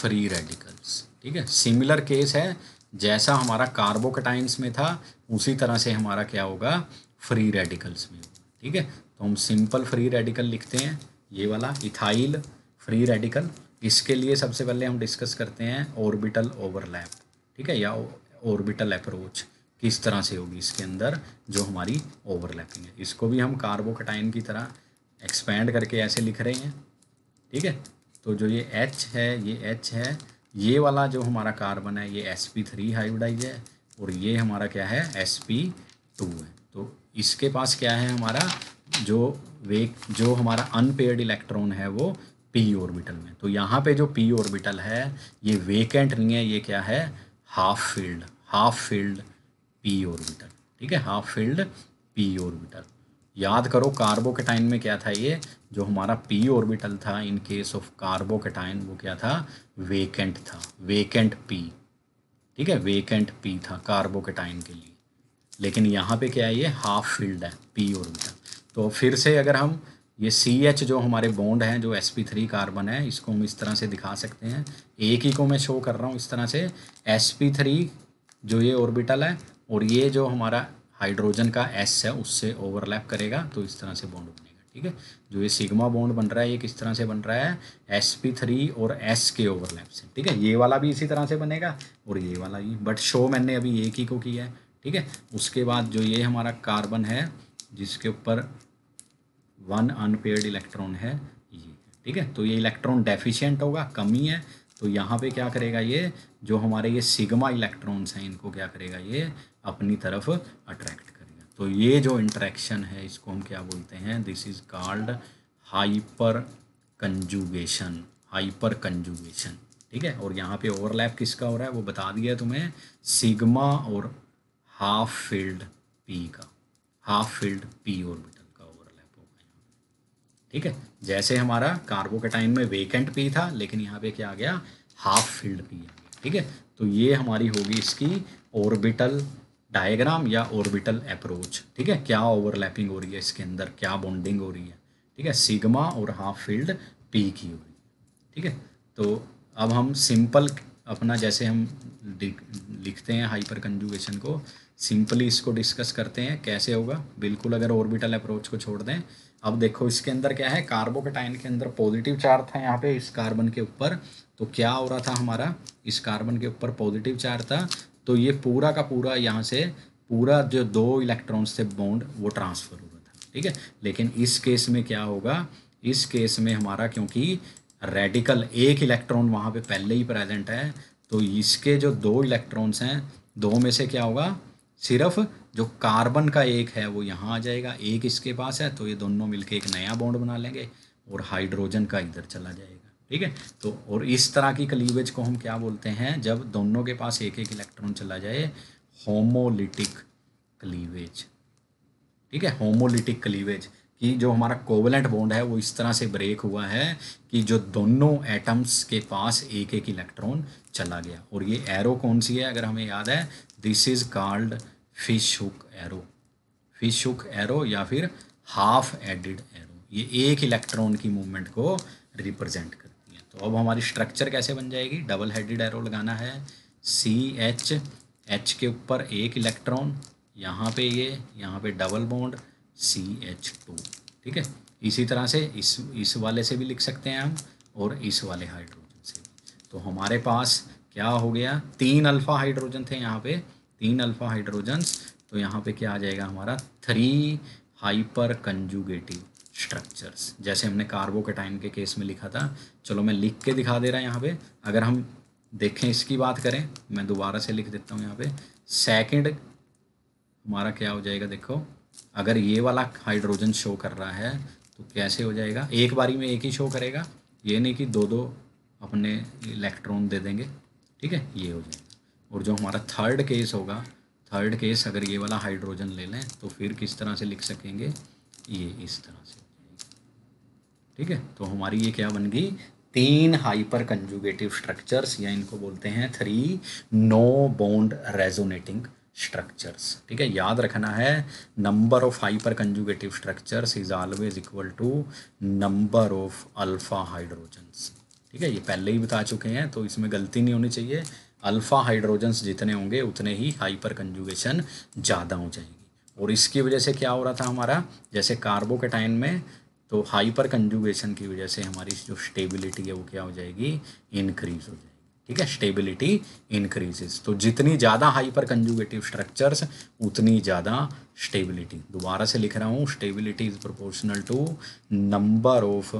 free radicals ठीक है सिमिलर केस है जैसा हमारा कार्बोकटाइंस में था उसी तरह से हमारा क्या होगा फ्री रेडिकल्स में ठीक है तो हम सिंपल फ्री रेडिकल लिखते हैं ये वाला इथाइल फ्री रेडिकल इसके लिए सबसे पहले हम डिस्कस करते हैं ऑर्बिटल ओवरलैप ठीक है या ऑर्बिटल अप्रोच किस तरह से होगी इसके अंदर जो हमारी ओवरलैपिंग है इसको भी हम कार्बोकटाइन की तरह एक्सपेंड करके ऐसे लिख रहे हैं ठीक है तो जो ये एच है ये एच है ये वाला जो हमारा कार्बन है ये एस पी थ्री हाइब्रिडाइज है और ये हमारा क्या है एस पी टू है तो इसके पास क्या है हमारा जो वे जो हमारा अनपेयर्ड इलेक्ट्रॉन है वो पी ऑर्बिटल में तो यहाँ पे जो पी ऑर्बिटल है ये वेकेंट नहीं है ये क्या है half filled half filled p orbital ठीक है हाफ फील्ड पी ऑर्बिटल याद करो कार्बोकेटाइन में क्या था ये जो हमारा पी ऑर्बिटल था इन केस ऑफ कार्बोकेटाइन वो क्या था वेकेंट था वेकेंट पी ठीक है वेकेंट पी था कार्बोकेटाइन के लिए लेकिन यहाँ पे क्या है ये हाफ फील्ड है पी ऑर्बिटल तो फिर से अगर हम ये सी एच जो हमारे बॉन्ड हैं जो एस पी थ्री कार्बन है इसको हम इस तरह से दिखा सकते हैं एक ही को मैं शो कर रहा हूँ इस तरह से एस पी थ्री जो ये ऑर्बिटल है और ये जो हमारा हाइड्रोजन का एस है उससे ओवरलैप करेगा तो इस तरह से बॉन्ड बनेगा ठीक है जो ये सिग्मा बॉन्ड बन रहा है ये किस तरह से बन रहा है एस पी थ्री और एस के ओवरलैप से ठीक है ये वाला भी इसी तरह से बनेगा और ये वाला ही बट शो मैंने अभी एक ही को किया है ठीक है उसके बाद जो ये हमारा कार्बन है जिसके ऊपर वन अनपेयर्ड इलेक्ट्रॉन है ये ठीक है तो ये इलेक्ट्रॉन डेफिशिएंट होगा कमी है तो यहाँ पे क्या करेगा ये जो हमारे ये सिग्मा इलेक्ट्रॉन्स हैं इनको क्या करेगा ये अपनी तरफ अट्रैक्ट करेगा तो ये जो इंट्रैक्शन है इसको हम क्या बोलते हैं this is called hyper conjugation hyper hyperconjugation ठीक है और यहाँ पे ओवरलैप किसका हो रहा है वो बता दिया तुम्हें सिग्मा और हाफ फील्ड पी का हाफ फील्ड पी ऑर्बिटल का ओवरलैप होगा यहाँ ठीक है जैसे हमारा कार्बो के टाइम में वेकेंट पी था लेकिन यहाँ पे क्या आ गया हाफ फील्ड पी आ गया ठीक है तो ये हमारी होगी इसकी ऑर्बिटल डायग्राम या ऑर्बिटल अप्रोच ठीक है क्या ओवरलैपिंग हो रही है इसके अंदर क्या बॉन्डिंग हो रही है ठीक है सिग्मा और हाफ फील्ड पी की हो रही है ठीक है तो अब हम सिंपल अपना जैसे हम लिखते हैं हाइपर कंजुगेशन को सिंपली इसको डिस्कस करते हैं कैसे होगा बिल्कुल अगर ऑर्बिटल अप्रोच को छोड़ दें अब देखो इसके अंदर क्या है कार्बोकेटाइन के अंदर पॉजिटिव चार्ज था यहाँ पे इस कार्बन के ऊपर तो क्या हो रहा था हमारा इस कार्बन के ऊपर पॉजिटिव चार्ज था तो ये पूरा का पूरा यहाँ से पूरा जो दो इलेक्ट्रॉन्स थे बॉन्ड वो ट्रांसफ़र हो रहा था ठीक है लेकिन इस केस में क्या होगा इस केस में हमारा क्योंकि रेडिकल एक इलेक्ट्रॉन वहाँ पे पहले ही प्रेजेंट है तो इसके जो दो इलेक्ट्रॉन्स हैं दो में से क्या होगा सिर्फ जो कार्बन का एक है वो यहाँ आ जाएगा एक इसके पास है तो ये दोनों मिलके एक नया बॉन्ड बना लेंगे और हाइड्रोजन का इधर चला जाएगा ठीक है तो और इस तरह की कलीवेज को हम क्या बोलते हैं जब दोनों के पास एक एक इलेक्ट्रॉन चला जाए होमोलिटिक कलीवेज ठीक है होमोलिटिक कलीवेज कि जो हमारा कोवलेंट बॉन्ड है वो इस तरह से ब्रेक हुआ है कि जो दोनों एटम्स के पास एक एक इलेक्ट्रॉन चला गया और ये एरो कौन सी है अगर हमें याद है this is called fish hook arrow fish hook arrow या फिर हाफ एडिड एरो ये एक इलेक्ट्रॉन की मूवमेंट को रिप्रेजेंट करती है तो अब हमारी स्ट्रक्चर कैसे बन जाएगी डबल हेडेड एरो लगाना है सी एच एच के ऊपर एक इलेक्ट्रॉन यहाँ पे ये यहाँ पे double bond C H two ठीक है इसी तरह से इस इस वाले से भी लिख सकते हैं हम और इस वाले हाइड्रोजन से भी तो हमारे पास क्या हो गया तीन अल्फ़ा हाइड्रोजन थे यहाँ पे तीन अल्फ़ा हाइड्रोजन्स तो यहाँ पे क्या आ जाएगा हमारा थ्री हाइपर कंजुगेटिव स्ट्रक्चर्स जैसे हमने कार्बो के टाइम के केस में लिखा था चलो मैं लिख के दिखा दे रहा यहाँ पे अगर हम देखें इसकी बात करें मैं दोबारा से लिख देता हूँ यहाँ पे सेकंड हमारा क्या हो जाएगा देखो अगर ये वाला हाइड्रोजन शो कर रहा है तो कैसे हो जाएगा एक बारी में एक ही शो करेगा ये नहीं कि दो दो अपने इलेक्ट्रॉन दे देंगे ठीक है ये हो जाएगा और जो हमारा थर्ड केस होगा थर्ड केस अगर ये वाला हाइड्रोजन ले लें तो फिर किस तरह से लिख सकेंगे ये इस तरह से ठीक है तो हमारी ये क्या बन गई तीन हाइपर कंजुगेटिव स्ट्रक्चर्स या इनको बोलते हैं three no bond resonating structures ठीक है याद रखना है number of hyperconjugative structures is always equal to number of alpha hydrogens ठीक है ये पहले ही बता चुके हैं तो इसमें गलती नहीं होनी चाहिए अल्फ़ा हाइड्रोजन्स जितने होंगे उतने ही हाइपर कंजुगेशन ज़्यादा हो जाएगी और इसकी वजह से क्या हो रहा था हमारा जैसे कार्बोकेटाइन में तो हाइपर कंजुगेशन की वजह से हमारी जो स्टेबिलिटी है वो क्या हो जाएगी इंक्रीज हो जाएगी ठीक है स्टेबिलिटी इंक्रीजेस तो जितनी ज़्यादा हाइपर कंजुगेटिव स्ट्रक्चर्स उतनी ज़्यादा स्टेबिलिटी दोबारा से लिख रहा हूँ stability is proportional to number of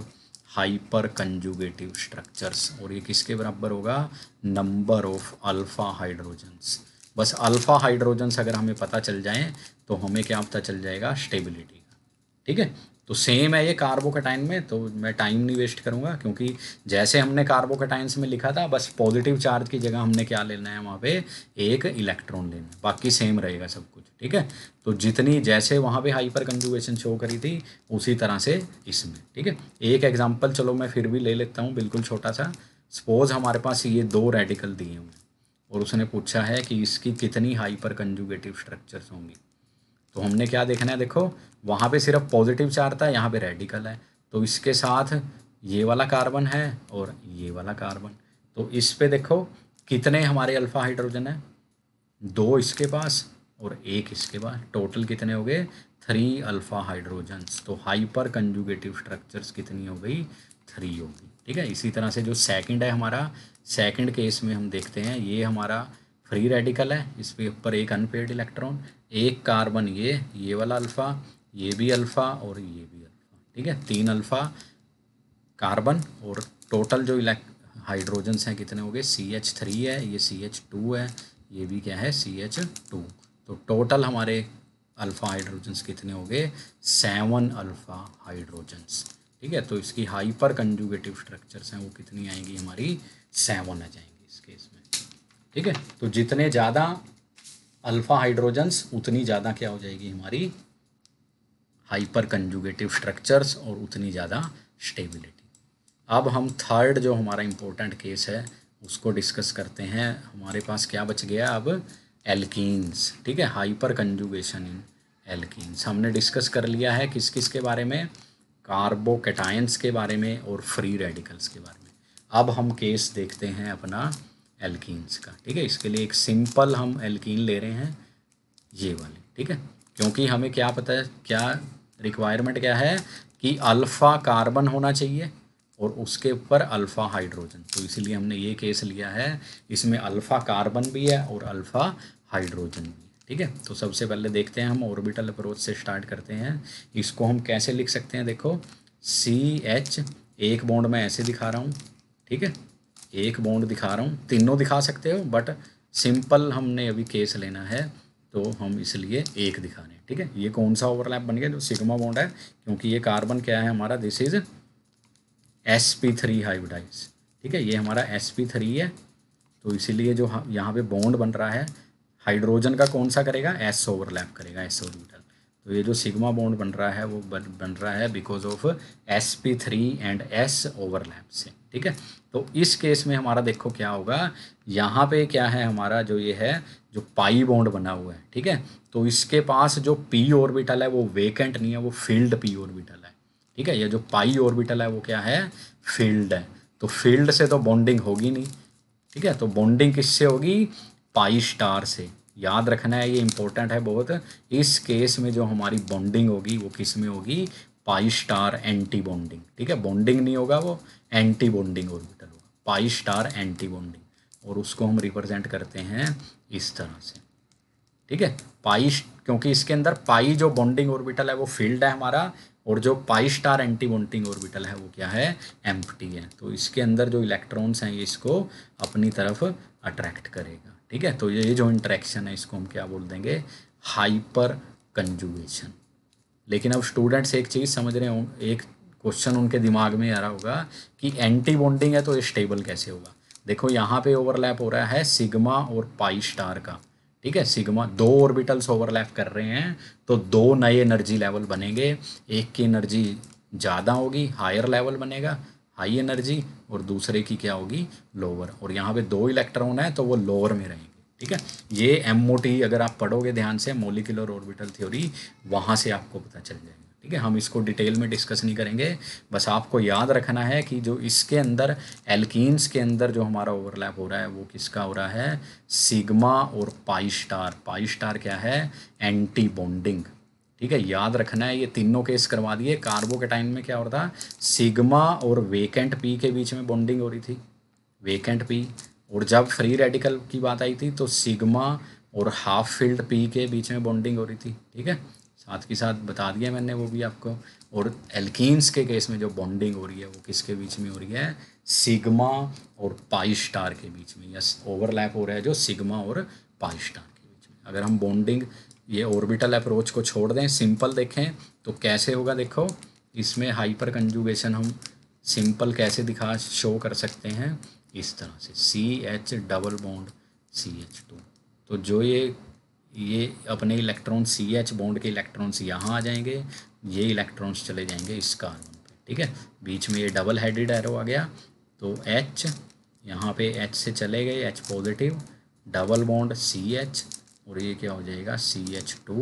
hyperconjugative structures और ये किसके बराबर होगा नंबर ऑफ अल्फ़ा हाइड्रोजन्स बस अल्फ़ा हाइड्रोजन्स अगर हमें पता चल जाएँ तो हमें क्या पता चल जाएगा स्टेबिलिटी का ठीक है तो सेम है ये कार्बोकटाइन में तो मैं टाइम नहीं वेस्ट करूँगा क्योंकि जैसे हमने कार्बोकटाइन्स में लिखा था बस पॉजिटिव चार्ज की जगह हमने क्या लेना है वहाँ पे एक इलेक्ट्रॉन लेना बाकी सेम रहेगा सब कुछ ठीक है तो जितनी जैसे वहाँ पे हाइपर कंजुगेशन शो करी थी उसी तरह से इसमें ठीक है एक एग्जाम्पल चलो मैं फिर भी ले लेता हूँ बिल्कुल छोटा सा सपोज हमारे पास ये दो रेडिकल दिए हुए और उसने पूछा है कि इसकी कितनी हाइपर कंजुगेटिव स्ट्रक्चर्स होंगी तो हमने क्या देखना है देखो वहाँ पे सिर्फ पॉजिटिव चार्ज था यहाँ पे रेडिकल है तो इसके साथ ये वाला कार्बन है और ये वाला कार्बन तो इस पे देखो कितने हमारे अल्फ़ा हाइड्रोजन है दो इसके पास और एक इसके पास टोटल कितने हो गए थ्री अल्फ़ा हाइड्रोजन्स तो हाइपर कंजुगेटिव स्ट्रक्चर्स कितनी हो गई थ्री हो गई ठीक है इसी तरह से जो सेकंड है हमारा सेकंड केस में हम देखते हैं ये हमारा फ्री रेडिकल है इस पे ऊपर एक अनपेड इलेक्ट्रॉन एक कार्बन ये ये वाला अल्फ़ा ये भी अल्फ़ा और ये भी अल्फ़ा ठीक है तीन अल्फ़ा कार्बन और टोटल जो इलेक्ट हाइड्रोजन्स हैं कितने हो गए सी एच थ्री है ये सी एच टू है ये भी क्या है सी एच टू तो टोटल हमारे अल्फ़ा हाइड्रोजन्स कितने हो गए सेवन अल्फ़ा हाइड्रोजन्स ठीक है तो इसकी हाइपर कंजुगेटिव स्ट्रक्चर्स हैं वो कितनी आएंगी हमारी सेवन आ जाएंगी इस केस में ठीक है तो जितने ज़्यादा अल्फ़ा हाइड्रोजन्स उतनी ज़्यादा क्या हो जाएगी हमारी हाइपर कंजुगेटिव स्ट्रक्चर्स और उतनी ज़्यादा स्टेबिलिटी अब हम थर्ड जो हमारा इम्पोर्टेंट केस है उसको डिस्कस करते हैं हमारे पास क्या बच गया अब एल्किन्स ठीक है हाइपर कंजुगेशन इन एल्किन्स हमने डिस्कस कर लिया है किस किस के बारे में कार्बोकेटायंस के बारे में और फ्री रेडिकल्स के बारे में अब हम केस देखते हैं अपना एल्किन्स का ठीक है इसके लिए एक सिंपल हम एल्किन ले रहे हैं ये वाले ठीक है क्योंकि हमें क्या पता है क्या रिक्वायरमेंट क्या है कि अल्फ़ा कार्बन होना चाहिए और उसके ऊपर अल्फ़ा हाइड्रोजन तो इसीलिए हमने ये केस लिया है इसमें अल्फ़ा कार्बन भी है और अल्फ़ा हाइड्रोजन भी है ठीक है तो सबसे पहले देखते हैं हम ऑर्बिटल अप्रोच से स्टार्ट करते हैं इसको हम कैसे लिख सकते हैं देखो सी एच एक बॉन्ड में ऐसे दिखा रहा हूँ ठीक है एक बॉन्ड दिखा रहा हूँ तीनों दिखा सकते हो बट सिंपल हमने अभी केस लेना है तो हम इसलिए एक दिखा रहे हैं ठीक है ये कौन सा ओवरलैप बन गया जो सिग्मा बॉन्ड है क्योंकि ये कार्बन क्या है हमारा this is s p three hybridize ठीक है ये हमारा एस पी थ्री है तो इसीलिए जो यहाँ पे बॉन्ड बन रहा है हाइड्रोजन का कौन सा करेगा एस ओवरलैप करेगा एस ऑर्बिटल तो ये जो सिग्मा बॉन्ड बन रहा है वो बन बन रहा है because of s p three and s overlap से ठीक है तो इस केस में हमारा देखो क्या होगा यहाँ पे क्या है हमारा जो ये है जो पाई बॉन्ड बना हुआ है ठीक है तो इसके पास जो पी ऑर्बिटल है वो वेकेंट नहीं है वो फील्ड पी ऑर्बिटल है ठीक है ये जो पाई ऑर्बिटल है वो क्या है फील्ड है तो फील्ड से तो बॉन्डिंग होगी नहीं ठीक है तो बॉन्डिंग किससे होगी पाई स्टार से याद रखना है ये इम्पोर्टेंट है बहुत इस केस में जो हमारी बॉन्डिंग होगी वो किस में होगी पाई स्टार एंटी बॉन्डिंग ठीक है बॉन्डिंग नहीं होगा वो एंटी बॉन्डिंग ऑर्बिटल होगा पाई स्टार एंटी बॉन्डिंग और उसको हम रिप्रेजेंट करते हैं इस तरह से ठीक है पाई क्योंकि इसके अंदर पाई जो बॉन्डिंग ऑर्बिटल है वो फील्ड है हमारा और जो pi star anti bonding orbital है वो क्या है एम्प्टी है तो इसके अंदर जो इलेक्ट्रॉन्स हैं ये इसको अपनी तरफ अट्रैक्ट करेगा ठीक है तो ये जो इंट्रैक्शन है इसको हम क्या बोल देंगे हाइपर कंजुगेशन लेकिन अब स्टूडेंट्स एक चीज़ समझ रहे हैं एक क्वेश्चन उनके दिमाग में आ रहा होगा कि एंटी बॉन्डिंग है तो ये स्टेबल कैसे होगा देखो यहाँ पे ओवरलैप हो रहा है सिग्मा और पाई स्टार का ठीक है सिग्मा दो ऑर्बिटल्स ओवरलैप कर रहे हैं तो दो नए एनर्जी लेवल बनेंगे एक की एनर्जी ज़्यादा होगी हायर लेवल बनेगा हाई एनर्जी और दूसरे की क्या होगी लोअर और यहाँ पे दो इलेक्ट्रॉन है तो वो लोअर में रहेंगे ठीक है ये एम अगर आप पढ़ोगे ध्यान से मोलिकुलर ऑर्बिटल थ्योरी वहाँ से आपको पता चल जाएगा ठीक है हम इसको डिटेल में डिस्कस नहीं करेंगे बस आपको याद रखना है कि जो इसके अंदर एल्किस के अंदर जो हमारा ओवरलैप हो रहा है वो किसका हो रहा है सिग्मा और पाई स्टार पाई स्टार क्या है एंटी बॉन्डिंग ठीक है याद रखना है ये तीनों केस करवा दिए कार्बो के टाइम में क्या हो रहा था सिग्मा और वेकेंट पी के बीच में बॉन्डिंग हो रही थी वेकेंट पी और जब फ्री रेडिकल की बात आई थी तो सिग्मा और हाफ फील्ड पी के बीच में बॉन्डिंग हो रही थी ठीक है साथ के साथ बता दिया मैंने वो भी आपको और एल्किस के केस में जो बॉन्डिंग हो रही है वो किसके बीच में हो रही है सिग्मा और पाई स्टार के बीच में या ओवरलैप हो रहा है जो सिग्मा और पाई स्टार के बीच में अगर हम बॉन्डिंग ये ऑर्बिटल अप्रोच को छोड़ दें सिंपल देखें तो कैसे होगा देखो इसमें हाइपर कंजुगेशन हम सिंपल कैसे दिखा शो कर सकते हैं इस तरह से C H double bond C H two तो जो ये ये अपने इलेक्ट्रॉन सी एच बॉन्ड के इलेक्ट्रॉन्स यहाँ आ जाएंगे ये इलेक्ट्रॉन्स चले जाएंगे इस कार्बन पे ठीक है बीच में ये डबल हेडेड एरो आ गया तो एच यहाँ पे एच से चले गए H positive double bond C H और ये क्या हो जाएगा सी एच टू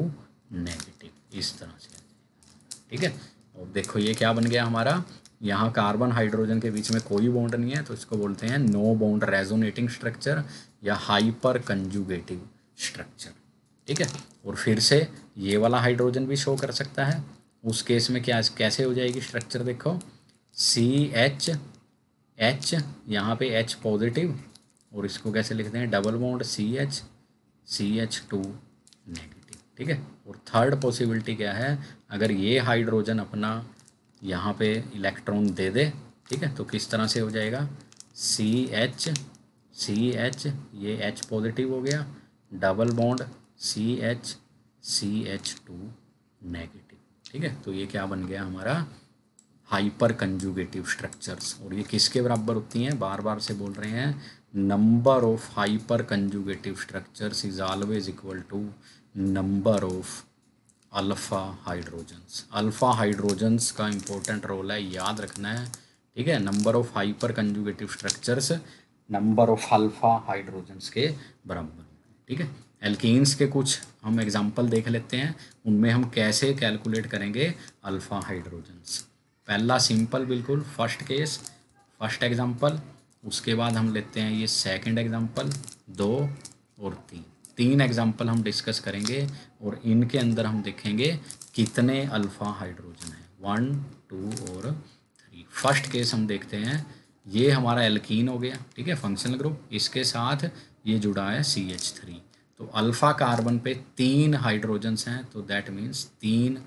नेगेटिव इस तरह से आ जाएगा ठीक है और देखो ये क्या बन गया हमारा यहाँ कार्बन हाइड्रोजन के बीच में कोई बॉन्ड नहीं है तो इसको बोलते हैं नो बॉन्ड रेजोनेटिंग स्ट्रक्चर या हाइपर कंजुगेटिव स्ट्रक्चर ठीक है और फिर से ये वाला हाइड्रोजन भी शो कर सकता है उस केस में क्या कैसे हो जाएगी स्ट्रक्चर देखो सी एच एच यहाँ पे एच पॉजिटिव और इसको कैसे लिखते हैं double bond C H C H two negative ठीक है और थर्ड पॉसिबिलिटी क्या है अगर ये हाइड्रोजन अपना यहाँ पे इलेक्ट्रॉन दे दे ठीक है तो किस तरह से हो जाएगा सी एच सी एच ये एच पॉजिटिव हो गया double bond C H C H two negative ठीक है तो ये क्या बन गया हमारा हाइपर कंजुगेटिव स्ट्रक्चर्स और ये किसके बराबर होती हैं बार बार से बोल रहे हैं number of hyperconjugative structures is always equal to number of alpha hydrogens alpha hydrogens का इंपॉर्टेंट रोल है याद रखना है ठीक है number of hyperconjugative structures number of alpha hydrogens के बराबर ठीक है एल्किन्स के कुछ हम एग्जांपल देख लेते हैं उनमें हम कैसे कैलकुलेट करेंगे अल्फ़ा हाइड्रोजन्स पहला सिंपल बिल्कुल फर्स्ट केस फर्स्ट एग्जांपल उसके बाद हम लेते हैं ये सेकंड एग्जांपल दो और तीन तीन एग्जांपल हम डिस्कस करेंगे और इनके अंदर हम देखेंगे कितने अल्फ़ा हाइड्रोजन हैं वन टू और थ्री फर्स्ट केस हम देखते हैं ये हमारा एल्कीन हो गया ठीक है फंक्शनल ग्रुप इसके साथ ये जुड़ा है सी एच थ्री तो अल्फ़ा कार्बन पे तीन हाइड्रोजन्स हैं तो दैट मीन्स तीन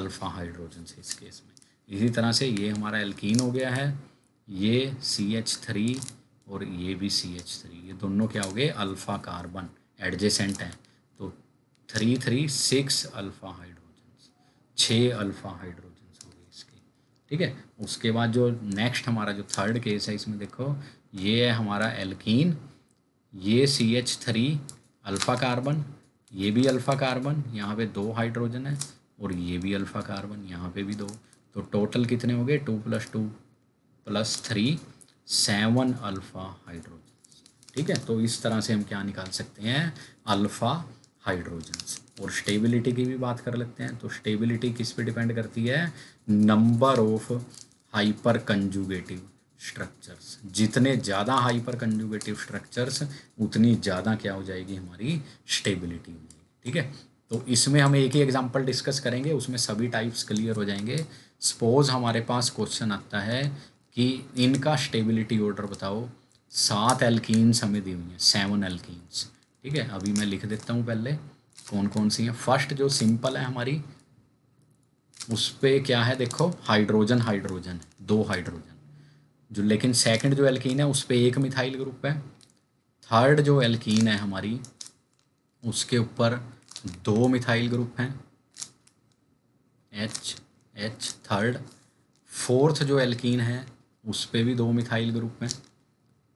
अल्फ़ा हाइड्रोजन्स इस केस में इसी तरह से ये हमारा एल्कीन हो गया है ये सी एच थ्री और ये भी सी एच थ्री ये दोनों क्या हो गए अल्फ़ा कार्बन एडजेसेंट हैं तो three three six alpha hydrogens छः अल्फ़ा हाइड्रोजन्स हो गए इसके ठीक है उसके बाद जो नेक्स्ट हमारा जो थर्ड केस है इसमें देखो ये है हमारा एल्कीन ये C H three alpha carbon ये भी अल्फ़ा कार्बन यहाँ पे दो हाइड्रोजन है और ये भी अल्फ़ा कार्बन यहाँ पे भी दो तो टोटल कितने हो गए two plus two plus three seven alpha hydrogen ठीक है तो इस तरह से हम क्या निकाल सकते हैं अल्फ़ा हाइड्रोजन्स और स्टेबिलिटी की भी बात कर लेते हैं तो स्टेबिलिटी किस पे डिपेंड करती है number of hyperconjugative structures जितने ज़्यादा हाइपर कंजुगेटिव स्ट्रक्चर्स उतनी ज़्यादा क्या हो जाएगी हमारी स्टेबिलिटी हो जाएगी ठीक है तो इसमें हम एक ही एग्जांपल डिस्कस करेंगे उसमें सभी टाइप्स क्लियर हो जाएंगे सपोज हमारे पास क्वेश्चन आता है कि इनका स्टेबिलिटी ऑर्डर बताओ सात एल्कीन्स हमें दी हुई हैं सेवन एल्कीन्स ठीक है अभी मैं लिख देता हूँ पहले कौन कौन सी हैं फर्स्ट जो सिंपल है हमारी उस पर क्या है देखो हाइड्रोजन हाइड्रोजन दो हाइड्रोजन जो लेकिन सेकंड जो एल्कीन है उस पर एक मिथाइल ग्रुप है थर्ड जो एल्कीन है हमारी उसके ऊपर दो मिथाइल ग्रुप हैं एच एच थर्ड फोर्थ जो एल्कीन है उस पर भी दो मिथाइल ग्रुप हैं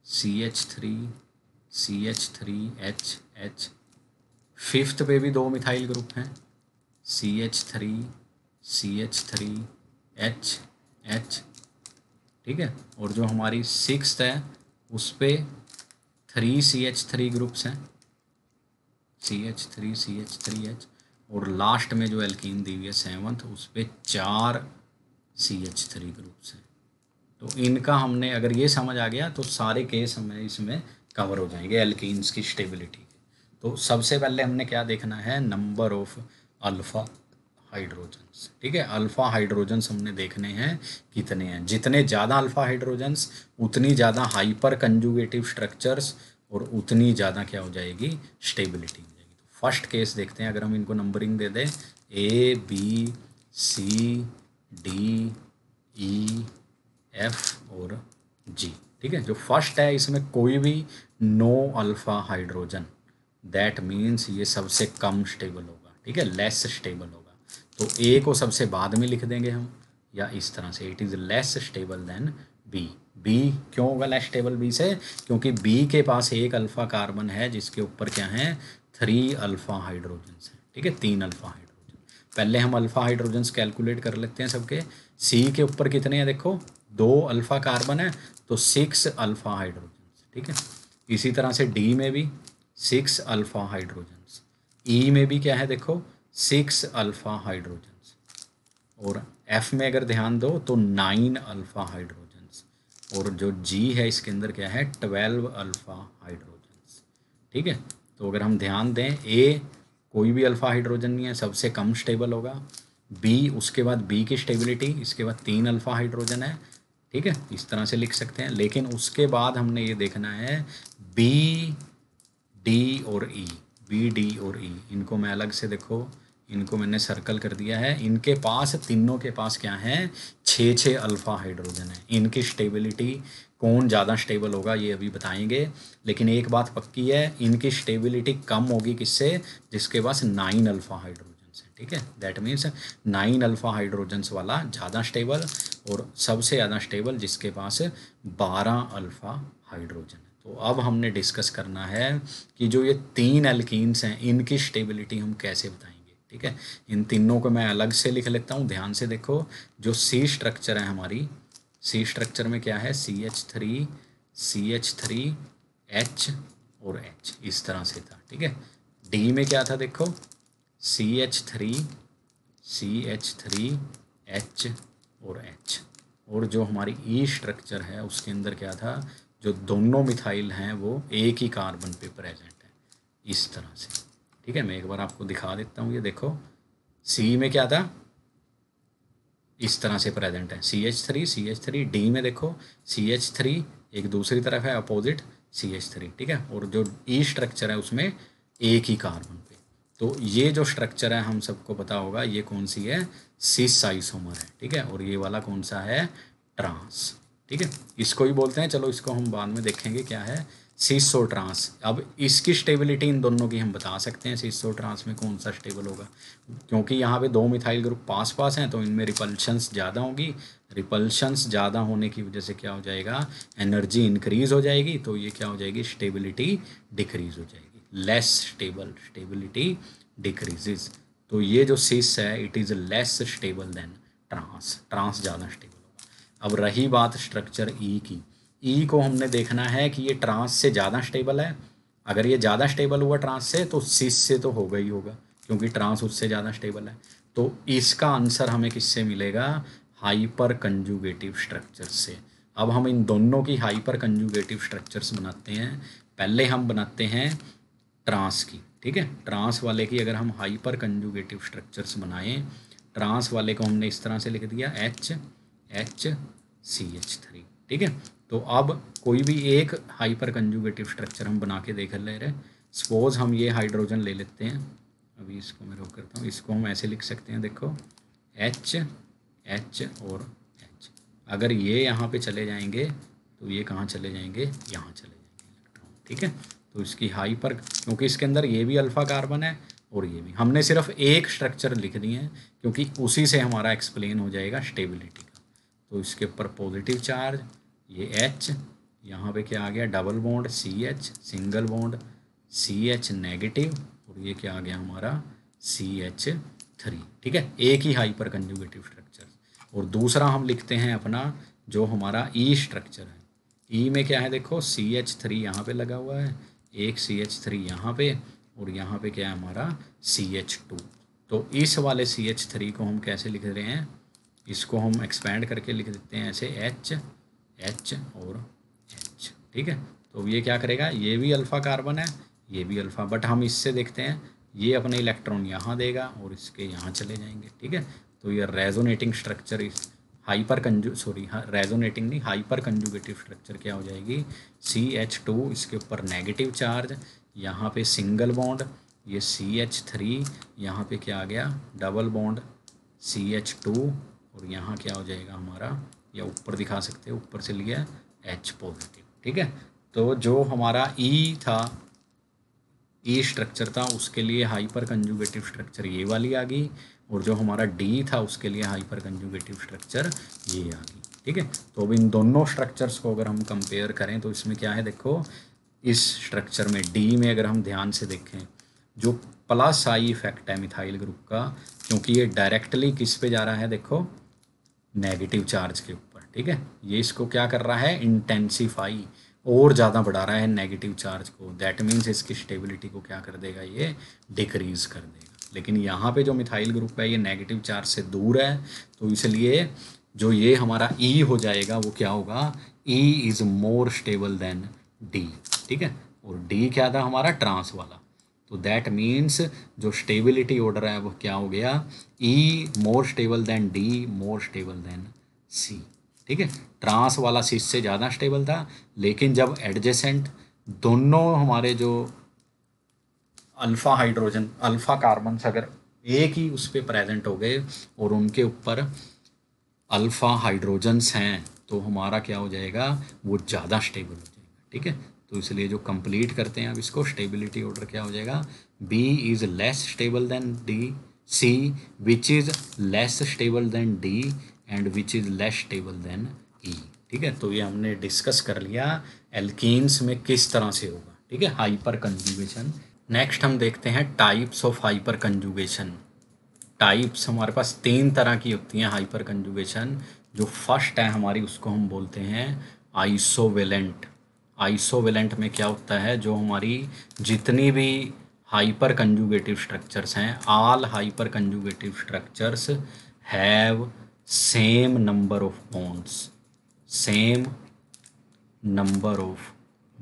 C H three C H three H H fifth पे भी दो मिथाइल ग्रुप हैं C H three C H three H H ठीक है और जो हमारी सिक्स है उस पर three C H three groups हैं C H three C H three H और लास्ट में जो एल्कीन दी हुई है सेवन्थ उस पर चार सी एच थ्री ग्रुप्स हैं तो इनका हमने अगर ये समझ आ गया तो सारे केस हमें इसमें कवर हो जाएंगे एल्किन्स की स्टेबिलिटी तो सबसे पहले हमने क्या देखना है नंबर ऑफ अल्फ़ा हाइड्रोजन्स ठीक है अल्फ़ा हाइड्रोजन्स हमने देखने हैं कितने हैं जितने ज़्यादा अल्फ़ा हाइड्रोजन्स उतनी ज़्यादा हाइपर कंजुगेटिव स्ट्रक्चर्स और उतनी ज़्यादा क्या हो जाएगी स्टेबिलिटी हो जाएगी तो फर्स्ट केस देखते हैं अगर हम इनको नंबरिंग दे दें A B C D E F और जी ठीक है जो फर्स्ट है इसमें कोई भी no alpha hydrogen that means ये सबसे कम स्टेबल होगा ठीक है लेस स्टेबल होगा तो ए को सबसे बाद में लिख देंगे हम या इस तरह से it is less stable than B B क्यों होगा लेस स्टेबल बी से क्योंकि बी के पास एक अल्फ़ा कार्बन है जिसके ऊपर क्या है थ्री अल्फ़ा हाइड्रोजन्स हैं ठीक है तीन अल्फ़ा हाइड्रोजन पहले हम अल्फ़ा हाइड्रोजन्स कैलकुलेट कर लेते हैं सबके सी के ऊपर कितने हैं देखो दो अल्फ़ा कार्बन है तो सिक्स अल्फ़ा हाइड्रोजन्स ठीक है इसी तरह से डी में भी सिक्स अल्फ़ा हाइड्रोजन्स ई में भी क्या है देखो सिक्स अल्फ़ा हाइड्रोजन्स और एफ में अगर ध्यान दो तो नाइन अल्फ़ा हाइड्रोजन्स और जो जी है इसके अंदर क्या है ट्वेल्व अल्फ़ा हाइड्रोजन्स ठीक है तो अगर हम ध्यान दें ए कोई भी अल्फ़ा हाइड्रोजन नहीं है सबसे कम स्टेबल होगा बी उसके बाद बी की स्टेबिलिटी इसके बाद तीन अल्फ़ा हाइड्रोजन है ठीक है इस तरह से लिख सकते हैं लेकिन उसके बाद हमने ये देखना है बी डी और ई बी डी और ई e। इनको मैं अलग से देखो इनको मैंने सर्कल कर दिया है इनके पास तीनों के पास क्या है छः छः अल्फ़ा हाइड्रोजन है इनकी स्टेबिलिटी कौन ज़्यादा स्टेबल होगा ये अभी बताएंगे लेकिन एक बात पक्की है इनकी स्टेबिलिटी कम होगी किससे जिसके पास नाइन अल्फ़ा हाइड्रोजन ठीक है that means nine alpha hydrogens वाला ज़्यादा स्टेबल और सबसे ज़्यादा स्टेबल जिसके पास बारह अल्फ़ा हाइड्रोजन तो अब हमने डिस्कस करना है कि जो ये तीन एल्किन्स हैं इनकी स्टेबिलिटी हम कैसे बताएंगे ठीक है इन तीनों को मैं अलग से लिख लेता हूँ ध्यान से देखो जो सी स्ट्रक्चर है हमारी सी स्ट्रक्चर में क्या है C H three C H three H और एच इस तरह से था ठीक है डी में क्या था देखो C H three C H three H और एच और जो हमारी ई e स्ट्रक्चर है उसके अंदर क्या था जो दोनों मिथाइल हैं वो एक ही कार्बन पे प्रेजेंट है इस तरह से ठीक है मैं एक बार आपको दिखा देता हूँ ये देखो सी में क्या था इस तरह से प्रेजेंट है C H three C H three D में देखो सी एच थ्री एक दूसरी तरफ है अपोजिट सी एच थ्री ठीक है और जो ई e स्ट्रक्चर है उसमें एक ही कार्बन पे तो ये जो स्ट्रक्चर है हम सबको पता होगा ये कौन सी है सिस आइसोमर है ठीक है और ये वाला कौन सा है ट्रांस ठीक है इसको ही बोलते हैं चलो इसको हम बाद में देखेंगे क्या है सीसो ट्रांस अब इसकी स्टेबिलिटी इन दोनों की हम बता सकते हैं सीसो ट्रांस में कौन सा स्टेबल होगा क्योंकि यहाँ पे दो मिथाइल ग्रुप पास पास हैं तो इनमें रिपल्शंस ज़्यादा होगी रिपल्शंस ज़्यादा होने की वजह से क्या हो जाएगा एनर्जी इंक्रीज़ हो जाएगी तो ये क्या हो जाएगी स्टेबिलिटी डिक्रीज़ हो जाएगी लेस स्टेबल स्टेबिलिटी डिक्रीजेज तो ये जो सिस है it is less stable than trans trans ज़्यादा स्टेबल होगा अब रही बात स्ट्रक्चर ई e की ई e को हमने देखना है कि ये ट्रांस से ज़्यादा स्टेबल है अगर ये ज़्यादा स्टेबल हुआ ट्रांस से तो सिस से तो होगा ही होगा क्योंकि ट्रांस उससे ज़्यादा स्टेबल है तो इसका आंसर हमें किससे मिलेगा हाइपर कंजुगेटिव स्ट्रक्चर से अब हम इन दोनों की हाइपर कंजुगेटिव स्ट्रक्चर्स बनाते हैं पहले हम बनाते हैं ट्रांस की ठीक है ट्रांस वाले की अगर हम हाइपर कंजुगेटिव स्ट्रक्चर्स बनाएं ट्रांस वाले को हमने इस तरह से लिख दिया H H C H three ठीक है तो अब कोई भी एक हाइपर कंजुगेटिव स्ट्रक्चर हम बना के देख ले रहे सपोज हम ये हाइड्रोजन ले लेते हैं अभी इसको मैं रोक करता हूँ इसको हम ऐसे लिख सकते हैं देखो एच एच और एच अगर ये यहाँ पे चले जाएंगे तो ये कहाँ चले जाएंगे यहाँ चले जाएंगे इलेक्ट्रॉन ठीक है तो इसकी हाई पर क्योंकि इसके अंदर ये भी अल्फ़ा कार्बन है और ये भी हमने सिर्फ एक स्ट्रक्चर लिख दी है क्योंकि उसी से हमारा एक्सप्लेन हो जाएगा स्टेबिलिटी का तो इसके ऊपर पॉजिटिव चार्ज ये एच यहाँ पे क्या आ गया double bond C H single bond C H negative और ये क्या आ गया हमारा सी एच थ्री ठीक है एक ही हाइपर कंजुगेटिव स्ट्रक्चर और दूसरा हम लिखते हैं अपना जो हमारा ई e स्ट्रक्चर है ई e में क्या है देखो सी एच थ्री यहाँ पर लगा हुआ है एक सी एच थ्री यहाँ पे और यहाँ पे क्या है हमारा सी एच टू तो इस वाले सी एच थ्री को हम कैसे लिख रहे हैं इसको हम एक्सपेंड करके लिख देते हैं ऐसे एच एच और एच ठीक है तो ये क्या करेगा ये भी अल्फ़ा कार्बन है ये भी अल्फ़ा बट हम इससे देखते हैं ये अपने इलेक्ट्रॉन यहाँ देगा और इसके यहाँ चले जाएंगे ठीक है तो ये रेजोनेटिंग स्ट्रक्चर इस हाइपर कंजू सॉरी रेजोनेटिंग नहीं हाइपर कंजुगेटिव स्ट्रक्चर क्या हो जाएगी सी एच टू इसके ऊपर नेगेटिव चार्ज यहाँ पे सिंगल बॉन्ड ये सी एच थ्री यहाँ पर क्या आ गया double bond C H two और यहाँ क्या हो जाएगा हमारा या ऊपर दिखा सकते हैं ऊपर से लिया एच पॉजिटिव ठीक है तो जो हमारा ई e था ई e स्ट्रक्चर था उसके लिए हाइपर कंजुगेटिव स्ट्रक्चर ये वाली आ गई और जो हमारा डी था उसके लिए हाइपर कंजुगेटिव स्ट्रक्चर ये आ गई ठीक है तो अब इन दोनों स्ट्रक्चर्स को अगर हम कंपेयर करें तो इसमें क्या है देखो इस स्ट्रक्चर में डी में अगर हम ध्यान से देखें जो प्लस आई इफेक्ट है मिथाइल ग्रुप का क्योंकि ये डायरेक्टली किस पे जा रहा है देखो नेगेटिव चार्ज के ऊपर ठीक है ये इसको क्या कर रहा है इंटेंसीफाई और ज़्यादा बढ़ा रहा है नेगेटिव चार्ज को दैट मीन्स इसकी स्टेबिलिटी को क्या कर देगा ये डिक्रीज़ कर देगा लेकिन यहाँ पे जो मिथाइल ग्रुप है ये नेगेटिव चार्ज से दूर है तो इसलिए जो ये हमारा ई e हो जाएगा वो क्या होगा E is more stable than D ठीक है और डी क्या था हमारा ट्रांस वाला तो दैट मीन्स जो स्टेबिलिटी ऑर्डर है वो क्या हो गया E more stable than D more stable than C ठीक है ट्रांस वाला सी से ज़्यादा स्टेबल था लेकिन जब एडजेसेंट दोनों हमारे जो अल्फ़ा हाइड्रोजन अल्फ़ा कार्बन अगर एक ही उस पर प्रेजेंट हो गए और उनके ऊपर अल्फ़ा हाइड्रोजन्स हैं तो हमारा क्या हो जाएगा वो ज़्यादा स्टेबल हो जाएगा ठीक है तो इसलिए जो कंप्लीट करते हैं अब इसको स्टेबिलिटी ऑर्डर क्या हो जाएगा B is less stable than D C which is less stable than D and which is less stable than E ठीक है तो ये हमने डिस्कस कर लिया एल्कीन्स में किस तरह से होगा ठीक है हाइपर कंजुगेशन नेक्स्ट हम देखते हैं types of hyperconjugation types हमारे पास तीन तरह की होती हैं हाइपर कंजुगेशन जो फर्स्ट है हमारी उसको हम बोलते हैं आइसोवेलेंट आइसोवेलेंट में क्या होता है जो हमारी जितनी भी हाइपर कंजुगेटिव स्ट्रक्चर्स हैं all hyperconjugative structures have same number of bonds same number of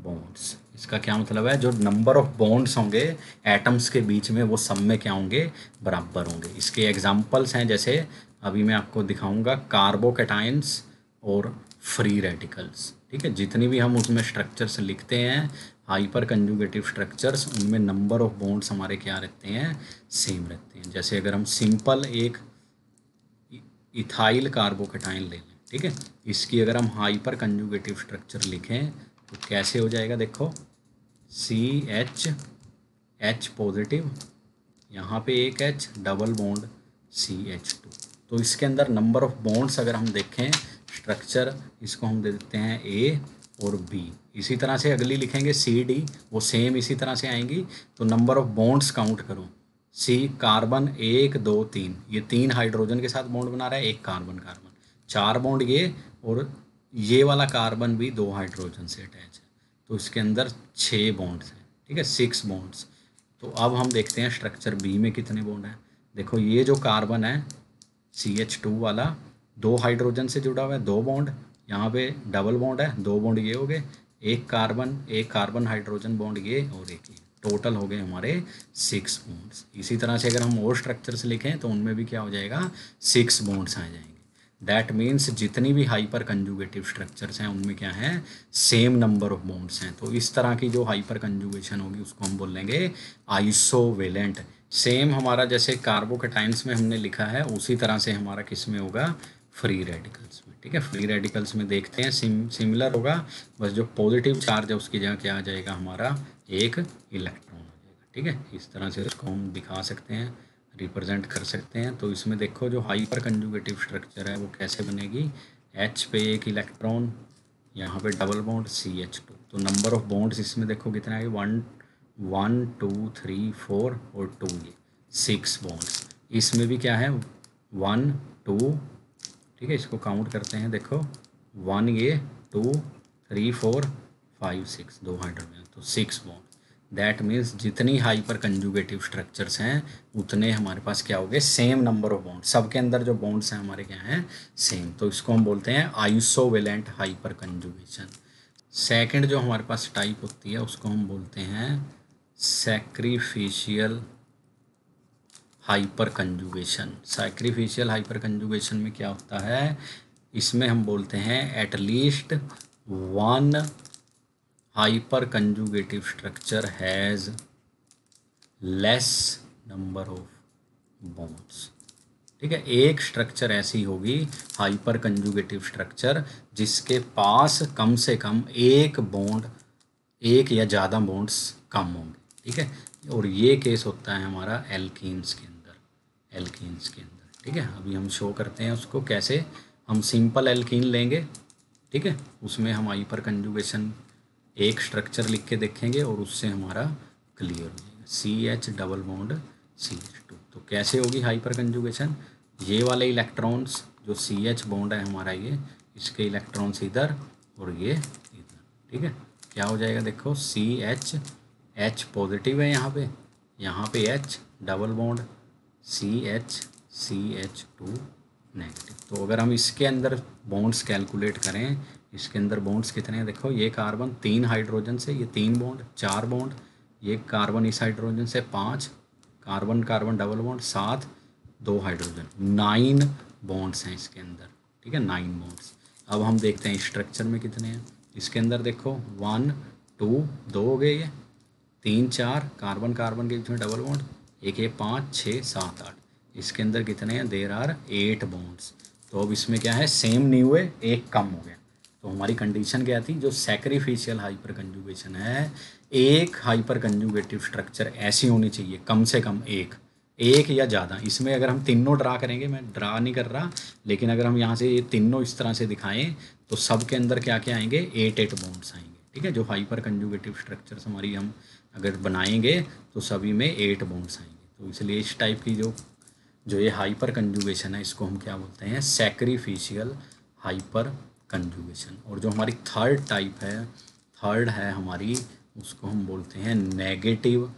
bonds इसका क्या मतलब है जो नंबर ऑफ बॉन्ड्स होंगे एटम्स के बीच में वो सब में क्या होंगे बराबर होंगे इसके एग्जांपल्स हैं जैसे अभी मैं आपको दिखाऊंगा कार्बोकेटाइंस और फ्री रेडिकल्स ठीक है जितनी भी हम उसमें स्ट्रक्चर्स लिखते हैं हाइपर कंजुगेटिव स्ट्रक्चर्स उनमें नंबर ऑफ बॉन्ड्स हमारे क्या रहते हैं सेम रहते हैं जैसे अगर हम सिंपल एक इथाइल कार्बोकेटाइन ले लें ठीक है इसकी अगर हम हाइपर कंजुगेटिव स्ट्रक्चर लिखें तो कैसे हो जाएगा देखो सी एच एच पॉजिटिव यहाँ पे एक H double bond C H two तो इसके अंदर नंबर ऑफ बॉन्ड्स अगर हम देखें स्ट्रक्चर इसको हम दे देते हैं ए और बी इसी तरह से अगली लिखेंगे सी डी वो सेम इसी तरह से आएंगी तो नंबर ऑफ बॉन्ड्स काउंट करो सी कार्बन एक दो तीन ये तीन हाइड्रोजन के साथ बॉन्ड बना रहा है एक कार्बन कार्बन चार बॉन्ड ये और ये वाला कार्बन भी दो हाइड्रोजन से अटैच है तो इसके अंदर छः बॉन्ड्स हैं ठीक है सिक्स बॉन्ड्स तो अब हम देखते हैं स्ट्रक्चर बी में कितने बॉन्ड हैं देखो ये जो कार्बन है सी एच टू वाला दो हाइड्रोजन से जुड़ा हुआ है दो बॉन्ड यहाँ पे डबल बॉन्ड है दो बॉन्ड ये हो गए एक कार्बन एक कार्बन हाइड्रोजन बॉन्ड ये और एक ये टोटल हो गए हमारे सिक्स बॉन्ड्स इसी तरह से अगर हम और स्ट्रक्चर से लिखें तो उनमें भी क्या हो जाएगा सिक्स बॉन्ड्स आ जाएंगे दैट मीन्स जितनी भी हाइपर कंजुगेटिव स्ट्रक्चर्स हैं उनमें क्या है सेम नंबर ऑफ बॉन्ड्स हैं तो इस तरह की जो हाइपर कंजुगेशन होगी उसको हम बोलेंगे आइसोवेलेंट सेम हमारा जैसे कार्बोकेटाइंस में हमने लिखा है उसी तरह से हमारा किस में होगा फ्री रेडिकल्स में ठीक है फ्री रेडिकल्स में देखते हैं सिम सिमिलर होगा बस जो पॉजिटिव चार्ज है उसकी जगह क्या आ जाएगा हमारा एक इलेक्ट्रॉन आ जाएगा ठीक है इस तरह से उसको हम दिखा सकते हैं रिप्रेजेंट कर सकते हैं तो इसमें देखो जो हाइपर कंजुगेटिव स्ट्रक्चर है वो कैसे बनेगी एच पे एक इलेक्ट्रॉन यहाँ पे double bond C H two तो नंबर ऑफ बॉन्ड्स इसमें देखो कितना है one one two three four और टू ये सिक्स बॉन्ड्स इसमें भी क्या है वन टू ठीक है इसको काउंट करते हैं देखो वन ये two three four five six दो हाइड्रोजन तो सिक्स बॉन्ड दैट मीन्स जितनी हाइपर कंजुगेटिव स्ट्रक्चर्स हैं उतने हमारे पास क्या हो गए सेम नंबर ऑफ बॉन्ड सबके अंदर जो बॉन्ड्स हैं हमारे क्या हैं सेम तो इसको हम बोलते हैं आयुसोवेलेंट हाइपर कंजुगेशन सेकेंड जो हमारे पास टाइप होती है उसको हम बोलते हैं sacrificial hyperconjugation sacrificial hyperconjugation में क्या होता है इसमें हम बोलते हैं at least one hyperconjugative structure has less number of bonds ठीक है एक स्ट्रक्चर ऐसी होगी हाइपर कंजुगेटिव स्ट्रक्चर जिसके पास कम से कम एक बॉन्ड एक या ज़्यादा बॉन्ड्स कम होंगे ठीक है और ये केस होता है हमारा एल्किन्स के अंदर एल्किन्स के अंदर ठीक है अभी हम शो करते हैं उसको कैसे हम सिंपल एल्किन लेंगे ठीक है उसमें हम हाइपर कंजुगेशन एक स्ट्रक्चर लिख के देखेंगे और उससे हमारा क्लियर हो जाएगा C H double bond C H two तो कैसे होगी हाइपर कंजुगेशन ये वाले इलेक्ट्रॉन्स जो सी एच बॉन्ड है हमारा ये इसके इलेक्ट्रॉन्स इधर और ये इधर ठीक है क्या हो जाएगा देखो सी एच एच पॉजिटिव है यहाँ पे यहाँ पे H double bond C H C H two negative तो अगर हम इसके अंदर बॉन्ड्स कैलकुलेट करें इसके अंदर बॉन्ड्स कितने हैं देखो ये कार्बन तीन हाइड्रोजन से ये तीन बॉन्ड चार बॉन्ड ये कार्बन इस हाइड्रोजन से पाँच कार्बन कार्बन डबल बॉन्ड सात दो हाइड्रोजन नाइन बॉन्ड्स हैं इसके अंदर ठीक है नाइन बॉन्ड्स अब हम देखते हैं स्ट्रक्चर में कितने हैं इसके अंदर देखो वन टू दो हो गए ये तीन चार कार्बन कार्बन के बीच में डबल बॉन्ड एक ये पाँच छः सात आठ इसके अंदर कितने हैं देर आर एट बॉन्ड्स तो अब इसमें क्या है सेम नहीं हुए एक कम हो गया तो हमारी कंडीशन क्या थी जो सेक्रीफिशियल हाइपर कंजुगेशन है एक हाइपर कंजुगेटिव स्ट्रक्चर ऐसी होनी चाहिए कम से कम एक एक या ज़्यादा इसमें अगर हम तीनों ड्रा करेंगे मैं ड्रा नहीं कर रहा लेकिन अगर हम यहाँ से ये तीनों इस तरह से दिखाएं तो सब के अंदर क्या क्या आएंगे एट एट बॉन्ड्स आएंगे ठीक है जो हाइपर कंजुगेटिव स्ट्रक्चर्स हमारी हम अगर बनाएंगे तो सभी में एट बॉन्ड्स आएंगे तो इसलिए इस टाइप की जो जो ये हाइपर कंजुगेशन है इसको हम क्या बोलते हैं सेक्रीफिशियल हाइपर कंजुगेशन और जो हमारी थर्ड टाइप है थर्ड है हमारी उसको हम बोलते हैं नेगेटिव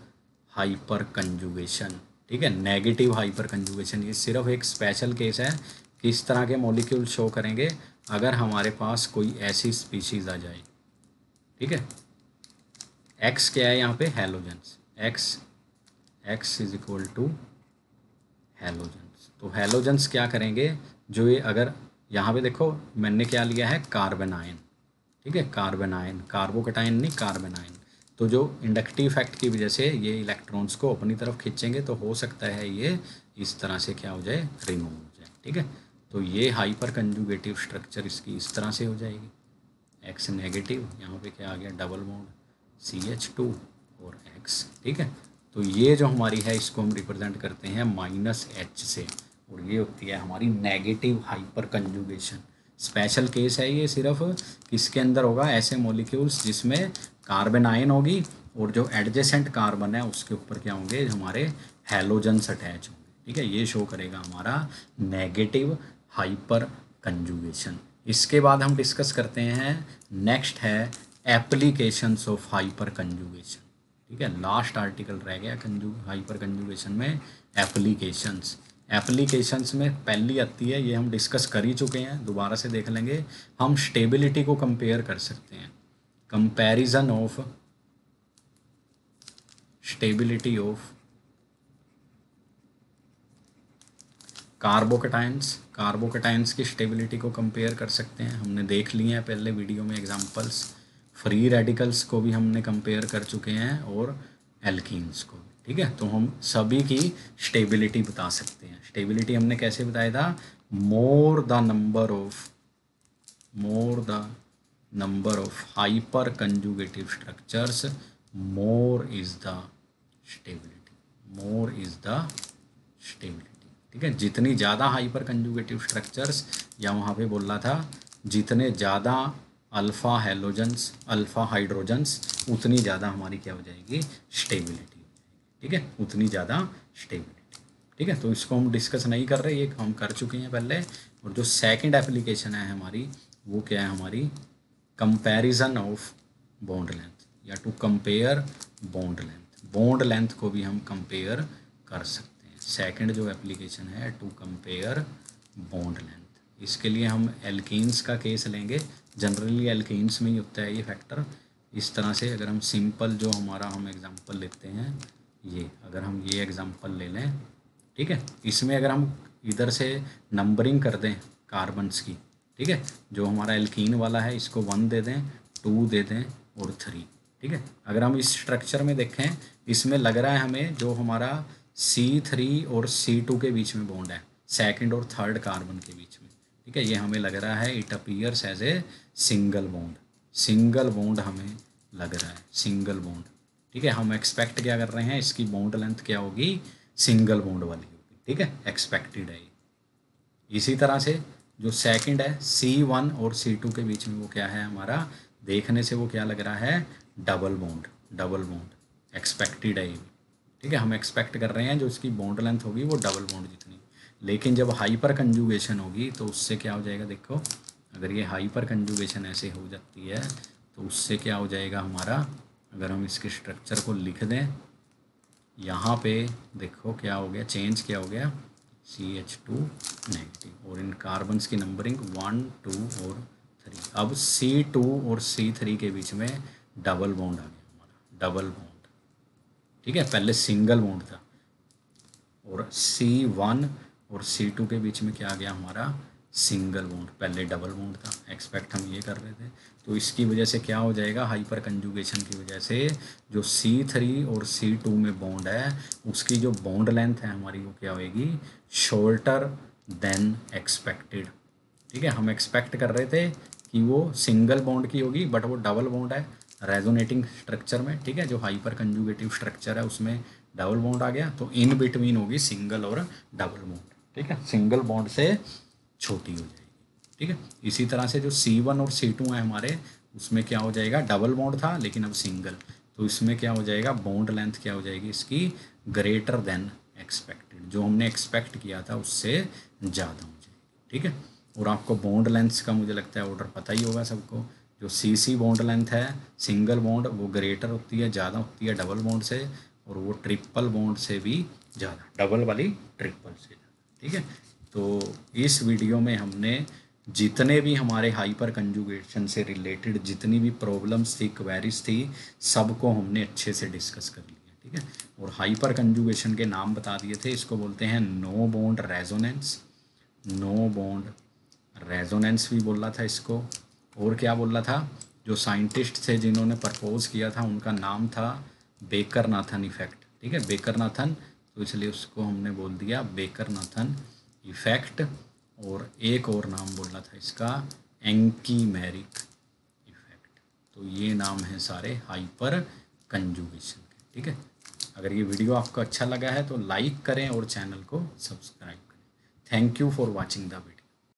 हाइपर कंजुगेशन ठीक है नेगेटिव हाइपर कंजुगेशन ये सिर्फ एक स्पेशल केस है किस तरह के मॉलिक्यूल शो करेंगे अगर हमारे पास कोई ऐसी स्पीशीज़ आ जाए ठीक है एक्स क्या है यहाँ पे halogens X X is equal to halogens तो हेलोजेंस क्या करेंगे जो ये अगर यहाँ पे देखो मैंने क्या लिया है कार्बन आयन ठीक है कार्बन आयन कार्बोकटाइन नहीं कार्बन आयन तो जो इंडक्टिव इफेक्ट की वजह से ये इलेक्ट्रॉन्स को अपनी तरफ खींचेंगे तो हो सकता है ये इस तरह से क्या हो जाए रिमूव हो जाए ठीक है तो ये हाइपर कंजुगेटिव स्ट्रक्चर इसकी इस तरह से हो जाएगी एक्स नेगेटिव यहाँ पे क्या आ गया double bond C H two और एक्स ठीक है तो ये जो हमारी है इसको हम रिप्रेजेंट करते हैं माइनस एच से और ये होती है हमारी negative hyperconjugation special case है ये सिर्फ किसके अंदर होगा ऐसे मोलिक्यूल्स जिसमें कार्बन आयन होगी और जो एडजेसेंट कार्बन है उसके ऊपर क्या होंगे हमारे हेलोजन्स अटैच होंगे ठीक है ये शो करेगा हमारा नेगेटिव हाइपर कंजुगेशन इसके बाद हम डिस्कस करते हैं नेक्स्ट है एप्लीकेशंस ऑफ हाइपर कंजुगेशन ठीक है लास्ट आर्टिकल रह गया कंजू हाइपर कंजुगेशन में एप्लीकेशंस एप्लीकेशंस में पहली आती है ये हम डिस्कस कर ही चुके हैं दोबारा से देख लेंगे हम स्टेबिलिटी को कंपेयर कर सकते हैं comparison of stability of carbocations carbocations की स्टेबिलिटी को कंपेयर कर सकते हैं हमने देख लिए हैं पहले वीडियो में एग्जांपल्स फ्री रेडिकल्स को भी हमने कंपेयर कर चुके हैं और एल्किन्स को ठीक है तो हम सभी की स्टेबिलिटी बता सकते हैं स्टेबिलिटी हमने कैसे बताया था more the number of more the number of hyperconjugative structures more is the stability more is the stability ठीक है जितनी ज़्यादा हाइपर कंजुगेटिव स्ट्रक्चर्स या वहाँ पे बोल रहा था जितने ज़्यादा अल्फ़ा हेलोजन्स अल्फ़ा हाइड्रोजन्स उतनी ज़्यादा हमारी क्या हो जाएगी स्टेबिलिटी ठीक है उतनी ज़्यादा स्टेबिलिटी ठीक है तो इसको हम डिस्कस नहीं कर रहे ये हम कर चुके हैं पहले और जो सेकंड एप्लीकेशन है हमारी वो क्या है हमारी कंपैरिजन ऑफ बॉन्ड लेंथ या to compare bond length bond length को भी हम कंपेयर कर सकते हैं सेकंड जो एप्लीकेशन है टू कंपेयर बॉन्ड लेंथ इसके लिए हम एल्किस का केस लेंगे जनरली एल्किन्स में ही होता है ये फैक्टर इस तरह से अगर हम सिंपल जो हमारा हम एग्जांपल लेते हैं ये अगर हम ये एग्ज़ाम्पल ले लें ठीक है इसमें अगर हम इधर से नंबरिंग कर दें कार्बनस की ठीक है जो हमारा एल्कीन वाला है इसको वन दे दें टू दे दें और थ्री ठीक है अगर हम इस स्ट्रक्चर में देखें इसमें लग रहा है हमें जो हमारा सी थ्री और सी टू के बीच में बॉन्ड है सेकंड और थर्ड कार्बन के बीच में ठीक है ये हमें लग रहा है it appears as a single bond single bond हमें लग रहा है सिंगल बॉन्ड ठीक है हम एक्सपेक्ट क्या कर रहे हैं इसकी बाउंड लेंथ क्या होगी सिंगल बाउंड वाली होगी ठीक है एक्सपेक्टेड है इसी तरह से जो सेकंड है सी वन और सी टू के बीच में वो क्या है हमारा देखने से वो क्या लग रहा है double bond double bond expected है ठीक है हम एक्सपेक्ट कर रहे हैं जो इसकी बाउंड लेंथ होगी वो डबल बाउंड जितनी लेकिन जब हाइपर कंजुगेशन होगी तो उससे क्या हो जाएगा देखो अगर ये हाइपर कंजुगेशन ऐसे हो जाती है तो उससे क्या हो जाएगा हमारा अगर हम इसके स्ट्रक्चर को लिख दें यहाँ पे देखो क्या हो गया चेंज क्या हो गया सी एच टू नेगेटिव और इन कार्बन्स की नंबरिंग वन टू और थ्री अब सी टू और सी थ्री के बीच में डबल बॉन्ड आ गया हमारा डबल बॉन्ड ठीक है पहले सिंगल बॉन्ड था और सी वन और सी टू के बीच में क्या आ गया हमारा सिंगल बॉन्ड पहले डबल बॉन्ड था एक्सपेक्ट हम ये कर रहे थे तो इसकी वजह से क्या हो जाएगा हाइपर कंजुगेशन की वजह से जो सी थ्री और सी टू में बॉन्ड है उसकी जो बॉन्ड लेंथ है हमारी वो क्या होएगी शॉर्टर देन एक्सपेक्टेड ठीक है हम एक्सपेक्ट कर रहे थे कि वो सिंगल बॉन्ड की होगी बट वो डबल बॉन्ड है रेजोनेटिंग स्ट्रक्चर में ठीक है जो हाइपर कंजुगेटिव स्ट्रक्चर है उसमें डबल बॉन्ड आ गया तो इन बिटवीन होगी सिंगल और डबल बॉन्ड ठीक है सिंगल बॉन्ड से छोटी हो जाएगी ठीक है इसी तरह से जो सी वन और सी टू है हमारे उसमें क्या हो जाएगा डबल बॉन्ड था लेकिन अब सिंगल तो इसमें क्या हो जाएगा बॉन्ड लेंथ क्या हो जाएगी इसकी ग्रेटर देन एक्सपेक्टेड जो हमने एक्सपेक्ट किया था उससे ज़्यादा हो जाएगी ठीक है और आपको बॉन्ड लेंथ का मुझे लगता है ऑर्डर पता ही होगा सबको जो सी सी बॉन्ड लेंथ है सिंगल बॉन्ड वो ग्रेटर होती है ज़्यादा होती है डबल बॉन्ड से और वो ट्रिपल बॉन्ड से भी ज़्यादा डबल वाली ट्रिपल से ठीक है तो इस वीडियो में हमने जितने भी हमारे हाइपर कंजुगेशन से रिलेटेड जितनी भी प्रॉब्लम्स थी क्वेरीज थी सबको हमने अच्छे से डिस्कस कर लिया ठीक है और हाइपर कंजुगेशन के नाम बता दिए थे इसको बोलते हैं no bond resonance no bond resonance भी बोल रहा था इसको और क्या बोल रहा था जो साइंटिस्ट थे जिन्होंने प्रपोज किया था उनका नाम था बेकर नाथन इफेक्ट ठीक है बेकर नाथन तो इसलिए उसको हमने बोल दिया बेकर नाथन इफ़ेक्ट और एक और नाम बोलना था इसका एंकीमेरिक इफ़ेक्ट तो ये नाम है सारे हाइपर कंजुगेशन के ठीक है अगर ये वीडियो आपको अच्छा लगा है तो लाइक करें और चैनल को सब्सक्राइब करें thank you for watching the video